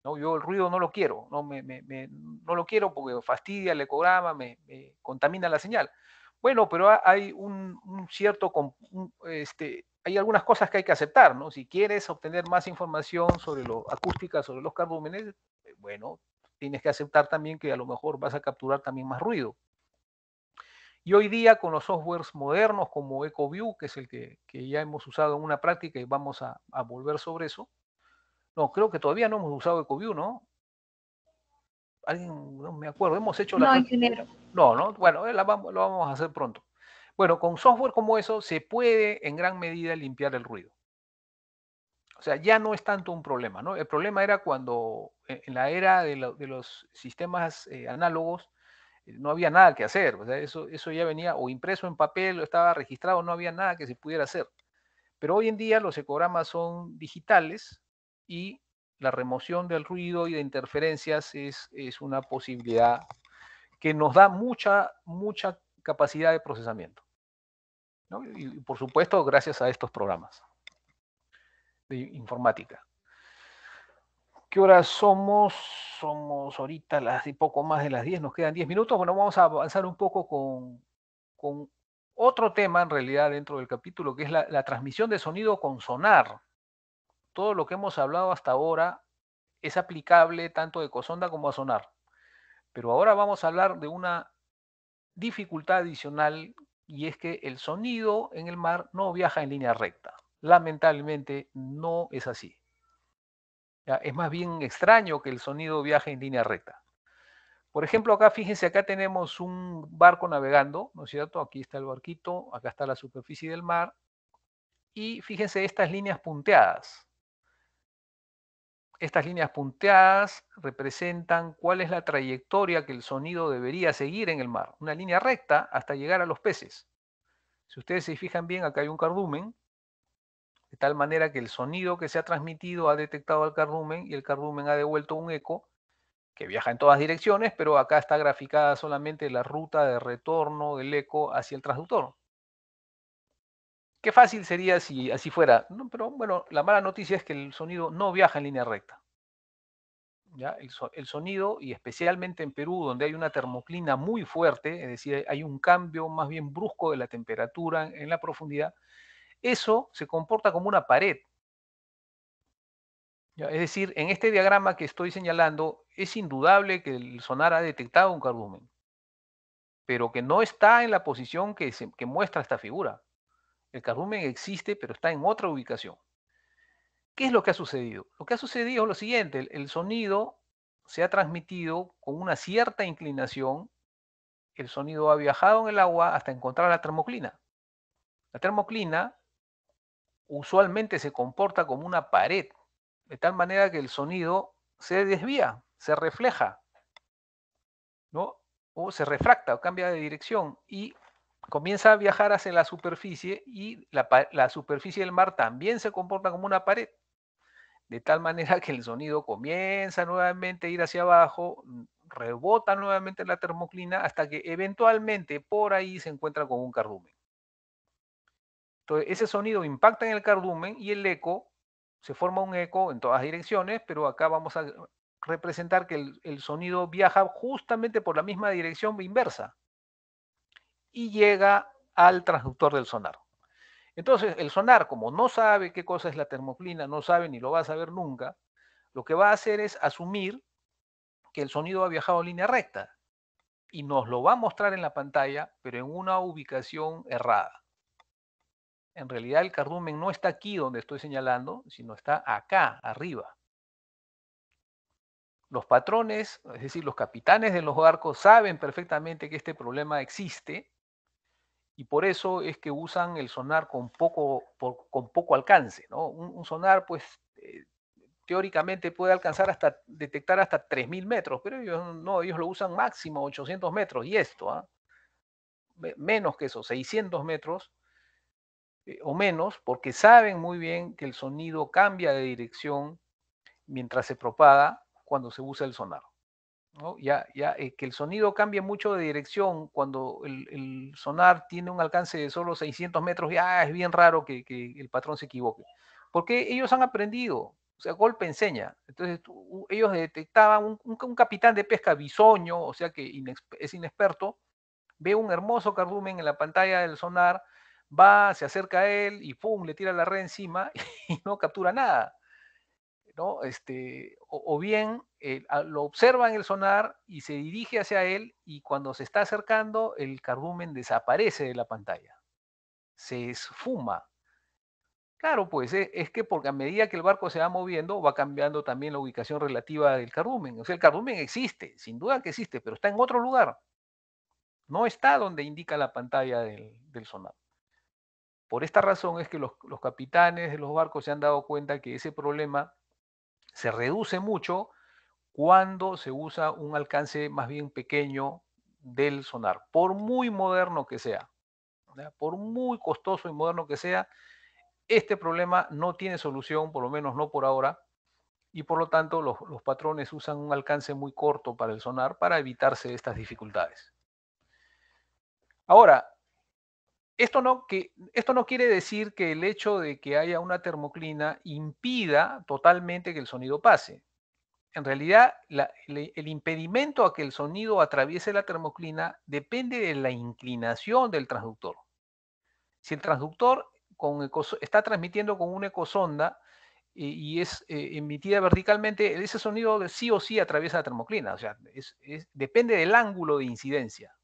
¿no? Yo el ruido no lo quiero, no, me, no lo quiero porque fastidia el ecograma, me, contamina la señal. Bueno, pero hay un, cierto, este, hay algunas cosas que hay que aceptar, ¿no? Si quieres obtener más información sobre lo acústica, sobre los carbúmenes, eh, bueno, tienes que aceptar también que a lo mejor vas a capturar también más ruido. Y hoy día con los softwares modernos como EcoView, que es el que, ya hemos usado en una práctica y vamos a, volver sobre eso. No, creo que todavía no hemos usado EcoView, ¿no? Alguien, no me acuerdo, hemos hecho la... No, ingeniero. No, no, bueno, eh, lo vamos a hacer pronto. Bueno, con software como eso se puede en gran medida limpiar el ruido. O sea, ya no es tanto un problema, ¿no? El problema era cuando eh, en la era de, los sistemas eh, análogos eh, no había nada que hacer. O sea, eso, ya venía o impreso en papel o estaba registrado, no había nada que se pudiera hacer. Pero hoy en día los ecogramas son digitales y la remoción del ruido y de interferencias es, una posibilidad que nos da mucha, mucha capacidad de procesamiento. Y por supuesto, gracias a estos programas de informática. ¿Qué horas somos? Somos ahorita las y poco más de las 10, nos quedan 10 minutos. Bueno, vamos a avanzar un poco con, otro tema en realidad dentro del capítulo, que es la, transmisión de sonido con sonar. Todo lo que hemos hablado hasta ahora es aplicable tanto de ecosonda como a sonar. Pero ahora vamos a hablar de una dificultad adicional y es que el sonido en el mar no viaja en línea recta. Lamentablemente no es así. Es más bien extraño que el sonido viaje en línea recta. Por ejemplo, acá fíjense, acá tenemos un barco navegando, ¿no es cierto? Aquí está el barquito, acá está la superficie del mar. Y fíjense estas líneas punteadas. Estas líneas punteadas representan cuál es la trayectoria que el sonido debería seguir en el mar. Una línea recta hasta llegar a los peces. Si ustedes se fijan bien, acá hay un cardumen, de tal manera que el sonido que se ha transmitido ha detectado al carrumen y el carrumen ha devuelto un eco que viaja en todas direcciones, pero acá está graficada solamente la ruta de retorno del eco hacia el transductor. Qué fácil sería si así fuera, no, pero bueno, la mala noticia es que el sonido no viaja en línea recta. ¿Ya? el sonido, y especialmente en Perú, donde hay una termoclina muy fuerte, es decir, hay un cambio más bien brusco de la temperatura en la profundidad, eso se comporta como una pared. Es decir, en este diagrama que estoy señalando, es indudable que el sonar ha detectado un cardumen, pero que no está en la posición que, muestra esta figura. El cardumen existe, pero está en otra ubicación. ¿Qué es lo que ha sucedido? Lo que ha sucedido es lo siguiente, el, el sonido se ha transmitido con una cierta inclinación, el sonido ha viajado en el agua hasta encontrar la termoclina. La termoclina usualmente se comporta como una pared, de tal manera que el sonido se desvía, se refleja, O se refracta o cambia de dirección y comienza a viajar hacia la superficie y la, superficie del mar también se comporta como una pared de tal manera que el sonido comienza nuevamente a ir hacia abajo, rebota nuevamente la termoclina hasta que eventualmente por ahí se encuentra con un cardumen. Entonces, ese sonido impacta en el cardumen y el eco, se forma un eco en todas direcciones, pero acá vamos a representar que el, sonido viaja justamente por la misma dirección inversa y llega al transductor del sonar. Entonces, el sonar, como no sabe qué cosa es la termoclina, no sabe ni lo va a saber nunca, lo que va a hacer es asumir que el sonido ha viajado en línea recta y nos lo va a mostrar en la pantalla, pero en una ubicación errada en realidad el cardumen no está aquí donde estoy señalando, sino está acá, arriba. Los patrones, es decir, los capitanes de los barcos saben perfectamente que este problema existe y por eso es que usan el sonar con poco, alcance. ¿no? Un, sonar, pues, eh, teóricamente puede alcanzar hasta, detectar hasta 3.000 metros, pero ellos no, ellos lo usan máximo 800 metros y esto, ¿ah? menos que eso, 600 metros eh, o menos, porque saben muy bien que el sonido cambia de dirección mientras se propaga cuando se usa el sonar. Ya, ya eh, que el sonido cambia mucho de dirección cuando el, sonar tiene un alcance de solo 600 metros, ya es bien raro que, el patrón se equivoque. Porque ellos han aprendido, o sea, golpe enseña. Entonces ellos detectaban un, capitán de pesca bisoño, o sea que es inexperto, ve un hermoso cardumen en la pantalla del sonar, va, se acerca a él y ¡pum! le tira la red encima y no captura nada. ¿no? Este, o, bien eh, lo observa en el sonar y se dirige hacia él y cuando se está acercando el cardumen desaparece de la pantalla, se esfuma. Claro, pues eh, es que porque a medida que el barco se va moviendo va cambiando también la ubicación relativa del cardumen. O sea, el cardumen existe, sin duda que existe, pero está en otro lugar. No está donde indica la pantalla del sonar. Por esta razón es que los, capitanes de los barcos se han dado cuenta que ese problema se reduce mucho cuando se usa un alcance más bien pequeño del sonar, por muy moderno que sea, por muy costoso y moderno que sea, este problema no tiene solución, por lo menos no por ahora, y por lo tanto los, los, patrones usan un alcance muy corto para el sonar para evitarse estas dificultades. Ahora, esto no, que, esto no quiere decir que el hecho de que haya una termoclina impida totalmente que el sonido pase. En realidad, el, impedimento a que el sonido atraviese la termoclina depende de la inclinación del transductor. Si el transductor está transmitiendo con una ecosonda y, eh, y es eh, emitida verticalmente, ese sonido sí o sí atraviesa la termoclina. O sea, depende del ángulo de incidencia.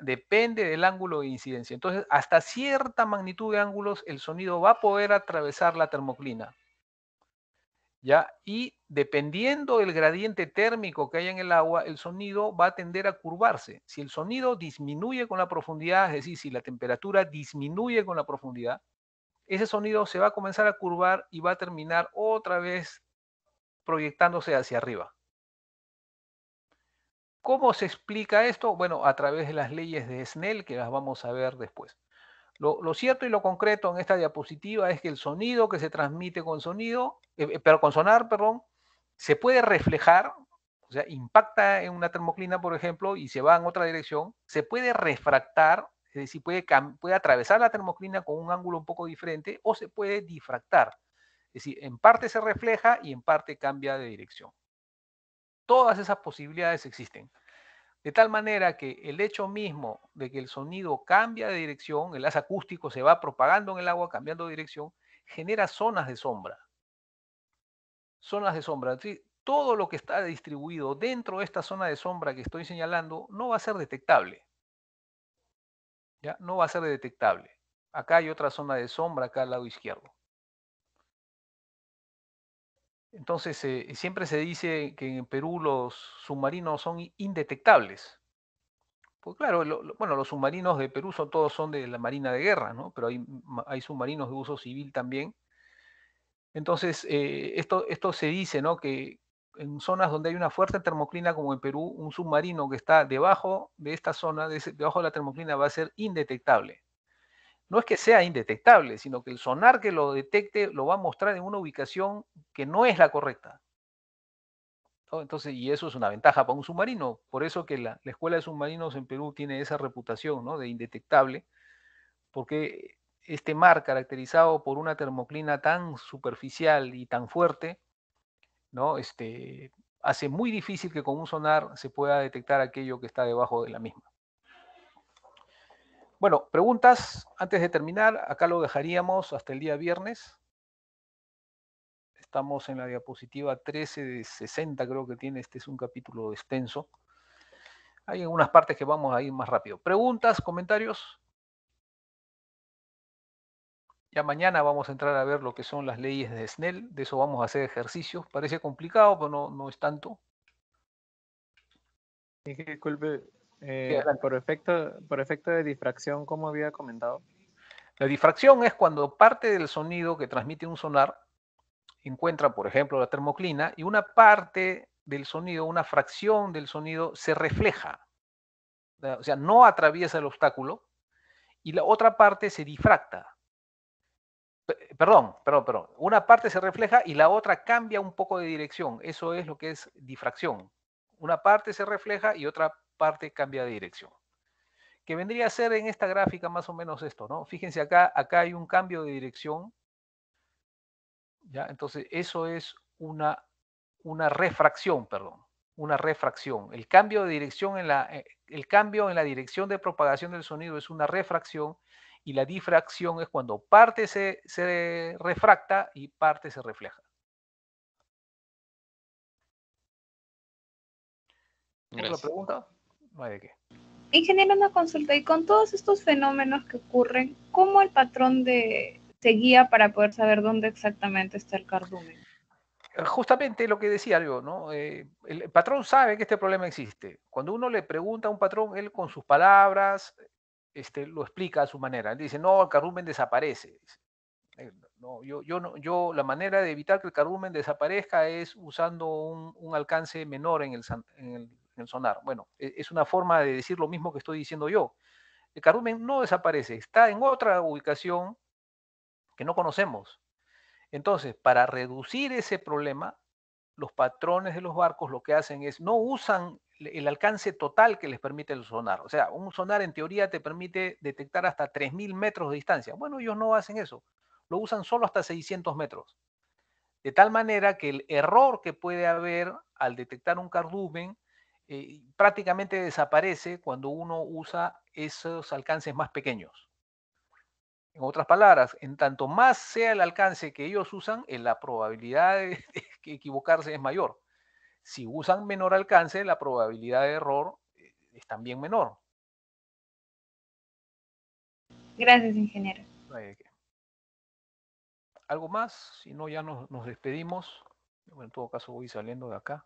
Depende del ángulo de incidencia. Entonces, hasta cierta magnitud de ángulos, el sonido va a poder atravesar la termoclina. ¿Ya? Y dependiendo del gradiente térmico que haya en el agua, el sonido va a tender a curvarse. Si el sonido disminuye con la profundidad, es decir, si la temperatura disminuye con la profundidad, ese sonido se va a comenzar a curvar y va a terminar otra vez proyectándose hacia arriba. ¿Cómo se explica esto? Bueno, a través de las leyes de Snell, que las vamos a ver después. Lo, cierto y lo concreto en esta diapositiva es que el sonido que se transmite con sonido, eh, eh, pero con sonar, perdón, se puede reflejar, o sea, impacta en una termoclina, por ejemplo, y se va en otra dirección, se puede refractar, es decir, puede, puede atravesar la termoclina con un ángulo un poco diferente, o se puede difractar, es decir, en parte se refleja y en parte cambia de dirección. Todas esas posibilidades existen. De tal manera que el hecho mismo de que el sonido cambia de dirección, el haz acústico se va propagando en el agua, cambiando de dirección, genera zonas de sombra. Zonas de sombra. Todo lo que está distribuido dentro de esta zona de sombra que estoy señalando no va a ser detectable. ¿Ya? No va a ser detectable. Acá hay otra zona de sombra acá al lado izquierdo. Entonces, eh, siempre se dice que en Perú los submarinos son indetectables. Pues claro, bueno, los submarinos de Perú son, todos son de la Marina de Guerra, ¿no? Pero hay, submarinos de uso civil también. Entonces, eh, esto, se dice, ¿no? Que en zonas donde hay una fuerte termoclina, como en Perú, un submarino que está debajo de esta zona, debajo de la termoclina, va a ser indetectable no es que sea indetectable, sino que el sonar que lo detecte lo va a mostrar en una ubicación que no es la correcta. Entonces, y eso es una ventaja para un submarino. Por eso que la, Escuela de Submarinos en Perú tiene esa reputación de indetectable, porque este mar caracterizado por una termoclina tan superficial y tan fuerte, ¿no? este, hace muy difícil que con un sonar se pueda detectar aquello que está debajo de la misma. Bueno, preguntas antes de terminar. Acá lo dejaríamos hasta el día viernes. Estamos en la diapositiva 13 de 60, creo que tiene. Este es un capítulo extenso. Hay algunas partes que vamos a ir más rápido. Preguntas, comentarios. Ya mañana vamos a entrar a ver lo que son las leyes de Snell. De eso vamos a hacer ejercicios. Parece complicado, pero no, no es tanto. Disculpe, eh, por, efecto, por efecto de difracción, como había comentado. La difracción es cuando parte del sonido que transmite un sonar encuentra, por ejemplo, la termoclina y una parte del sonido, una fracción del sonido se refleja. O sea, no atraviesa el obstáculo y la otra parte se difracta. Perdón, perdón, perdón. Una parte se refleja y la otra cambia un poco de dirección. Eso es lo que es difracción. Una parte se refleja y otra parte cambia de dirección. Que vendría a ser en esta gráfica más o menos esto, ¿no? Fíjense acá, acá hay un cambio de dirección. ¿ya? Entonces, eso es una, una refracción, perdón una refracción. El cambio de dirección en la, eh, el cambio en la dirección de propagación del sonido es una refracción y la difracción es cuando parte se, se refracta y parte se refleja. ¿Otra pregunta? no hay de qué. Ingeniero, una consulta. Y con todos estos fenómenos que ocurren, ¿cómo el patrón se guía para poder saber dónde exactamente está el cardumen? Justamente lo que decía yo, ¿no? Eh, el patrón sabe que este problema existe. Cuando uno le pregunta a un patrón, él con sus palabras este, lo explica a su manera. Él dice, no, el cardumen desaparece. Eh, yo, yo, yo, la manera de evitar que el cardumen desaparezca es usando un, alcance menor en el, en el sonar. Bueno, e, es una forma de decir lo mismo que estoy diciendo yo. El cardumen no desaparece, está en otra ubicación que no conocemos. Entonces, para reducir ese problema, los patrones de los barcos lo que hacen es no usan el alcance total que les permite el sonar. O sea, un sonar en teoría te permite detectar hasta 3.000 metros de distancia. Bueno, ellos no hacen eso, lo usan solo hasta 600 metros. De tal manera que el error que puede haber al detectar un cardumen eh, prácticamente desaparece cuando uno usa esos alcances más pequeños. En otras palabras, en tanto más sea el alcance que ellos usan, eh, la probabilidad de, equivocarse es mayor. Si usan menor alcance, la probabilidad de error eh, es también menor. Gracias, ingeniero. ¿Algo más? Si no, ya nos, despedimos. en todo caso, voy saliendo de acá.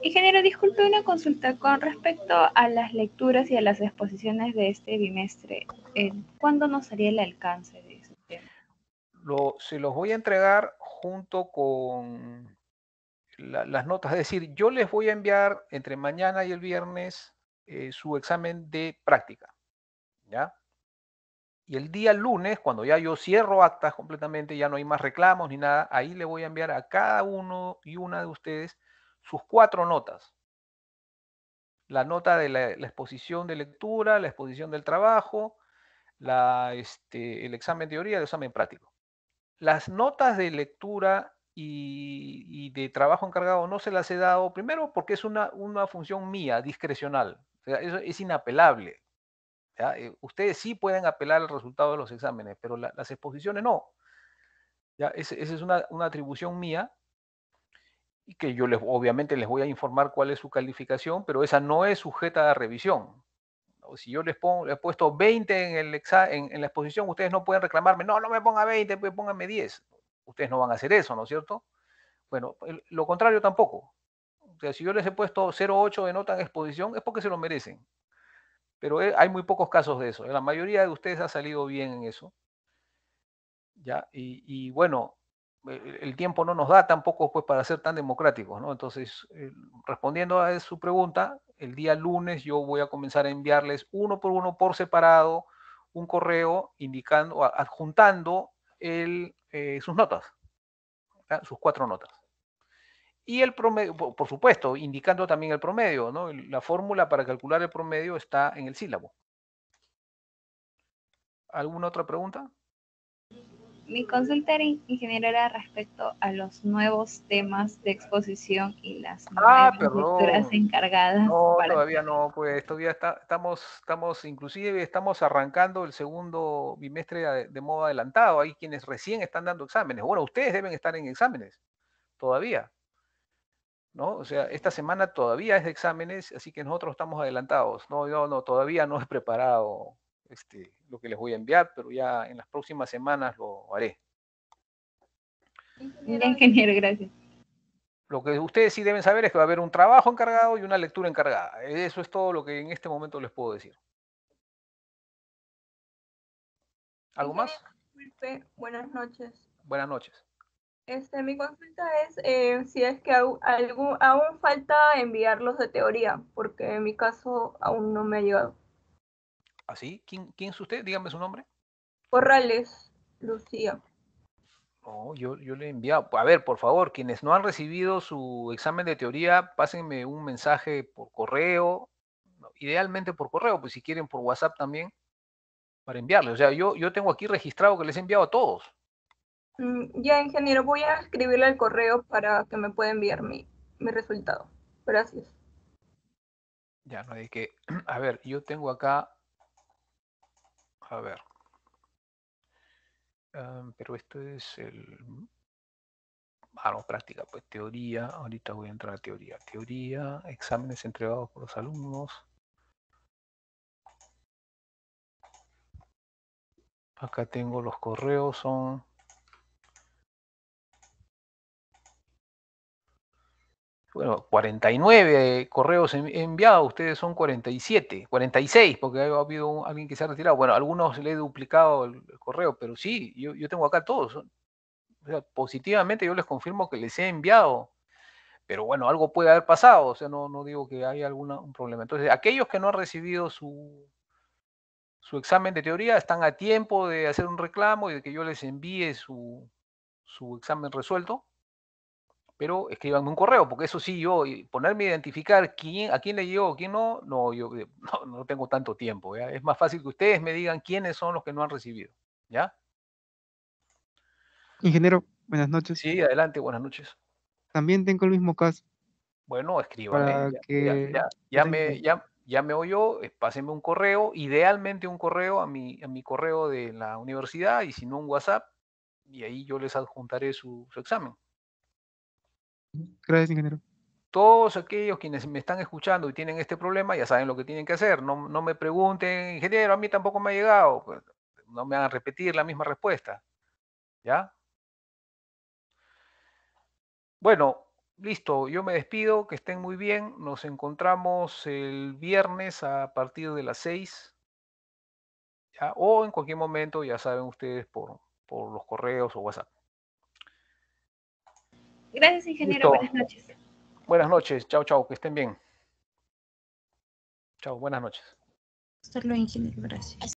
Ingeniero, disculpe una consulta con respecto a las lecturas y a las exposiciones de este bimestre. Eh, ¿Cuándo nos haría el alcance de eso? se los voy a entregar junto con las notas. Es decir, yo les voy a enviar entre mañana y el viernes eh, su examen de práctica. ¿Ya? Y el día lunes, cuando ya yo cierro actas completamente, ya no hay más reclamos ni nada, ahí le voy a enviar a cada uno y una de ustedes sus cuatro notas. La nota de la, exposición de lectura, la exposición del trabajo, este, el examen de teoría, el examen práctico. Las notas de lectura y, de trabajo encargado no se las he dado, primero porque es una, función mía, discrecional, eso es inapelable. Eh, ustedes sí pueden apelar al resultado de los exámenes, pero las exposiciones no. esa es una atribución mía y que yo les, obviamente les voy a informar cuál es su calificación, pero esa no es sujeta a revisión. si yo les, pongo, he puesto 20 en, la exposición, ustedes no pueden reclamarme, no, no me ponga 20, pues pónganme 10. Ustedes no van a hacer eso, ¿no es cierto? Bueno, lo contrario tampoco. O sea, si yo les he puesto 0,8 de nota en exposición, es porque se lo merecen. Pero eh, hay muy pocos casos de eso. La mayoría de ustedes ha salido bien en eso. ¿Ya? y bueno, eh, el tiempo no nos da tampoco pues, para ser tan democráticos, ¿no? Entonces, eh, respondiendo a su pregunta, el día lunes yo voy a comenzar a enviarles uno por uno por separado un correo indicando, adjuntando el, eh, sus notas, sus cuatro notas. Y el promedio, por supuesto, indicando también el promedio, ¿no? La fórmula para calcular el promedio está en el sílabo. ¿Alguna otra pregunta? Mi consulta era respecto a los nuevos temas de exposición y las ah, nuevas encargadas. No, todavía no, pues todavía estamos, estamos, inclusive estamos arrancando el segundo bimestre de, modo adelantado. Hay quienes recién están dando exámenes. Bueno, ustedes deben estar en exámenes todavía. ¿No? O sea, esta semana todavía es de exámenes, así que nosotros estamos adelantados. No, no, no, todavía no es preparado este, lo que les voy a enviar, pero ya en las próximas semanas lo haré. Ingeniero, gracias. Lo que ustedes sí deben saber es que va a haber un trabajo encargado y una lectura encargada. Eso es todo lo que en este momento les puedo decir. ¿Algo más? buenas noches. Buenas noches. Este, mi consulta es eh, si es que aún, aún falta enviarlos de teoría, porque en mi caso aún no me ha llegado. ¿Así? ¿Quién, ¿Quién es usted? Dígame su nombre. Corrales, Lucía. Oh, yo, yo le he enviado. A ver, por favor, quienes no han recibido su examen de teoría, pásenme un mensaje por correo, idealmente por correo, pues si quieren por WhatsApp también, para enviarle. O sea, yo, yo tengo aquí registrado que les he enviado a todos. Mm, ya, ingeniero, voy a escribirle al correo para que me pueda enviar mi, mi resultado. Gracias. Ya, no hay que. A ver, yo tengo acá a ver. pero esto es el... bueno, ah, práctica, pues teoría. Ahorita voy a entrar a teoría. Teoría, exámenes entregados por los alumnos. Acá tengo los correos, son bueno, 49 correos enviados, ustedes son 47, 46, porque ha habido alguien que se ha retirado. Bueno, a algunos le he duplicado el, correo, pero sí, yo, tengo acá todos. O positivamente yo les confirmo que les he enviado, pero bueno, algo puede haber pasado, o sea, no, no digo que haya algún problema. Entonces, aquellos que no han recibido su, su examen de teoría están a tiempo de hacer un reclamo y de que yo les envíe su, su examen resuelto pero escríbanme un correo, porque eso sí, yo ponerme a identificar quién, a quién le llegó, quién no, no, yo eh, no, tengo tanto tiempo. Es más fácil que ustedes me digan quiénes son los que no han recibido. ¿Ya? Ingeniero, buenas noches. Sí, adelante, buenas noches. También tengo el mismo caso. Bueno, escríbanme. Ya, me, ya, ya me oyó, eh, pásenme un correo, idealmente un correo a mi, a mi correo de la universidad y si no un WhatsApp, y ahí yo les adjuntaré su examen. Gracias, ingeniero. Todos aquellos quienes me están escuchando y tienen este problema ya saben lo que tienen que hacer. No, me pregunten, ingeniero, a mí tampoco me ha llegado. Pues, no me van a repetir la misma respuesta. ¿Ya? Bueno, listo, yo me despido, que estén muy bien. Nos encontramos el viernes a partir de las 6. O en cualquier momento, ya saben ustedes, por, por los correos o WhatsApp. Gracias, ingeniero. Buenas noches. Buenas noches. Chao, chao. Que estén bien. Chao, buenas noches. Hasta luego, ingeniero. Gracias.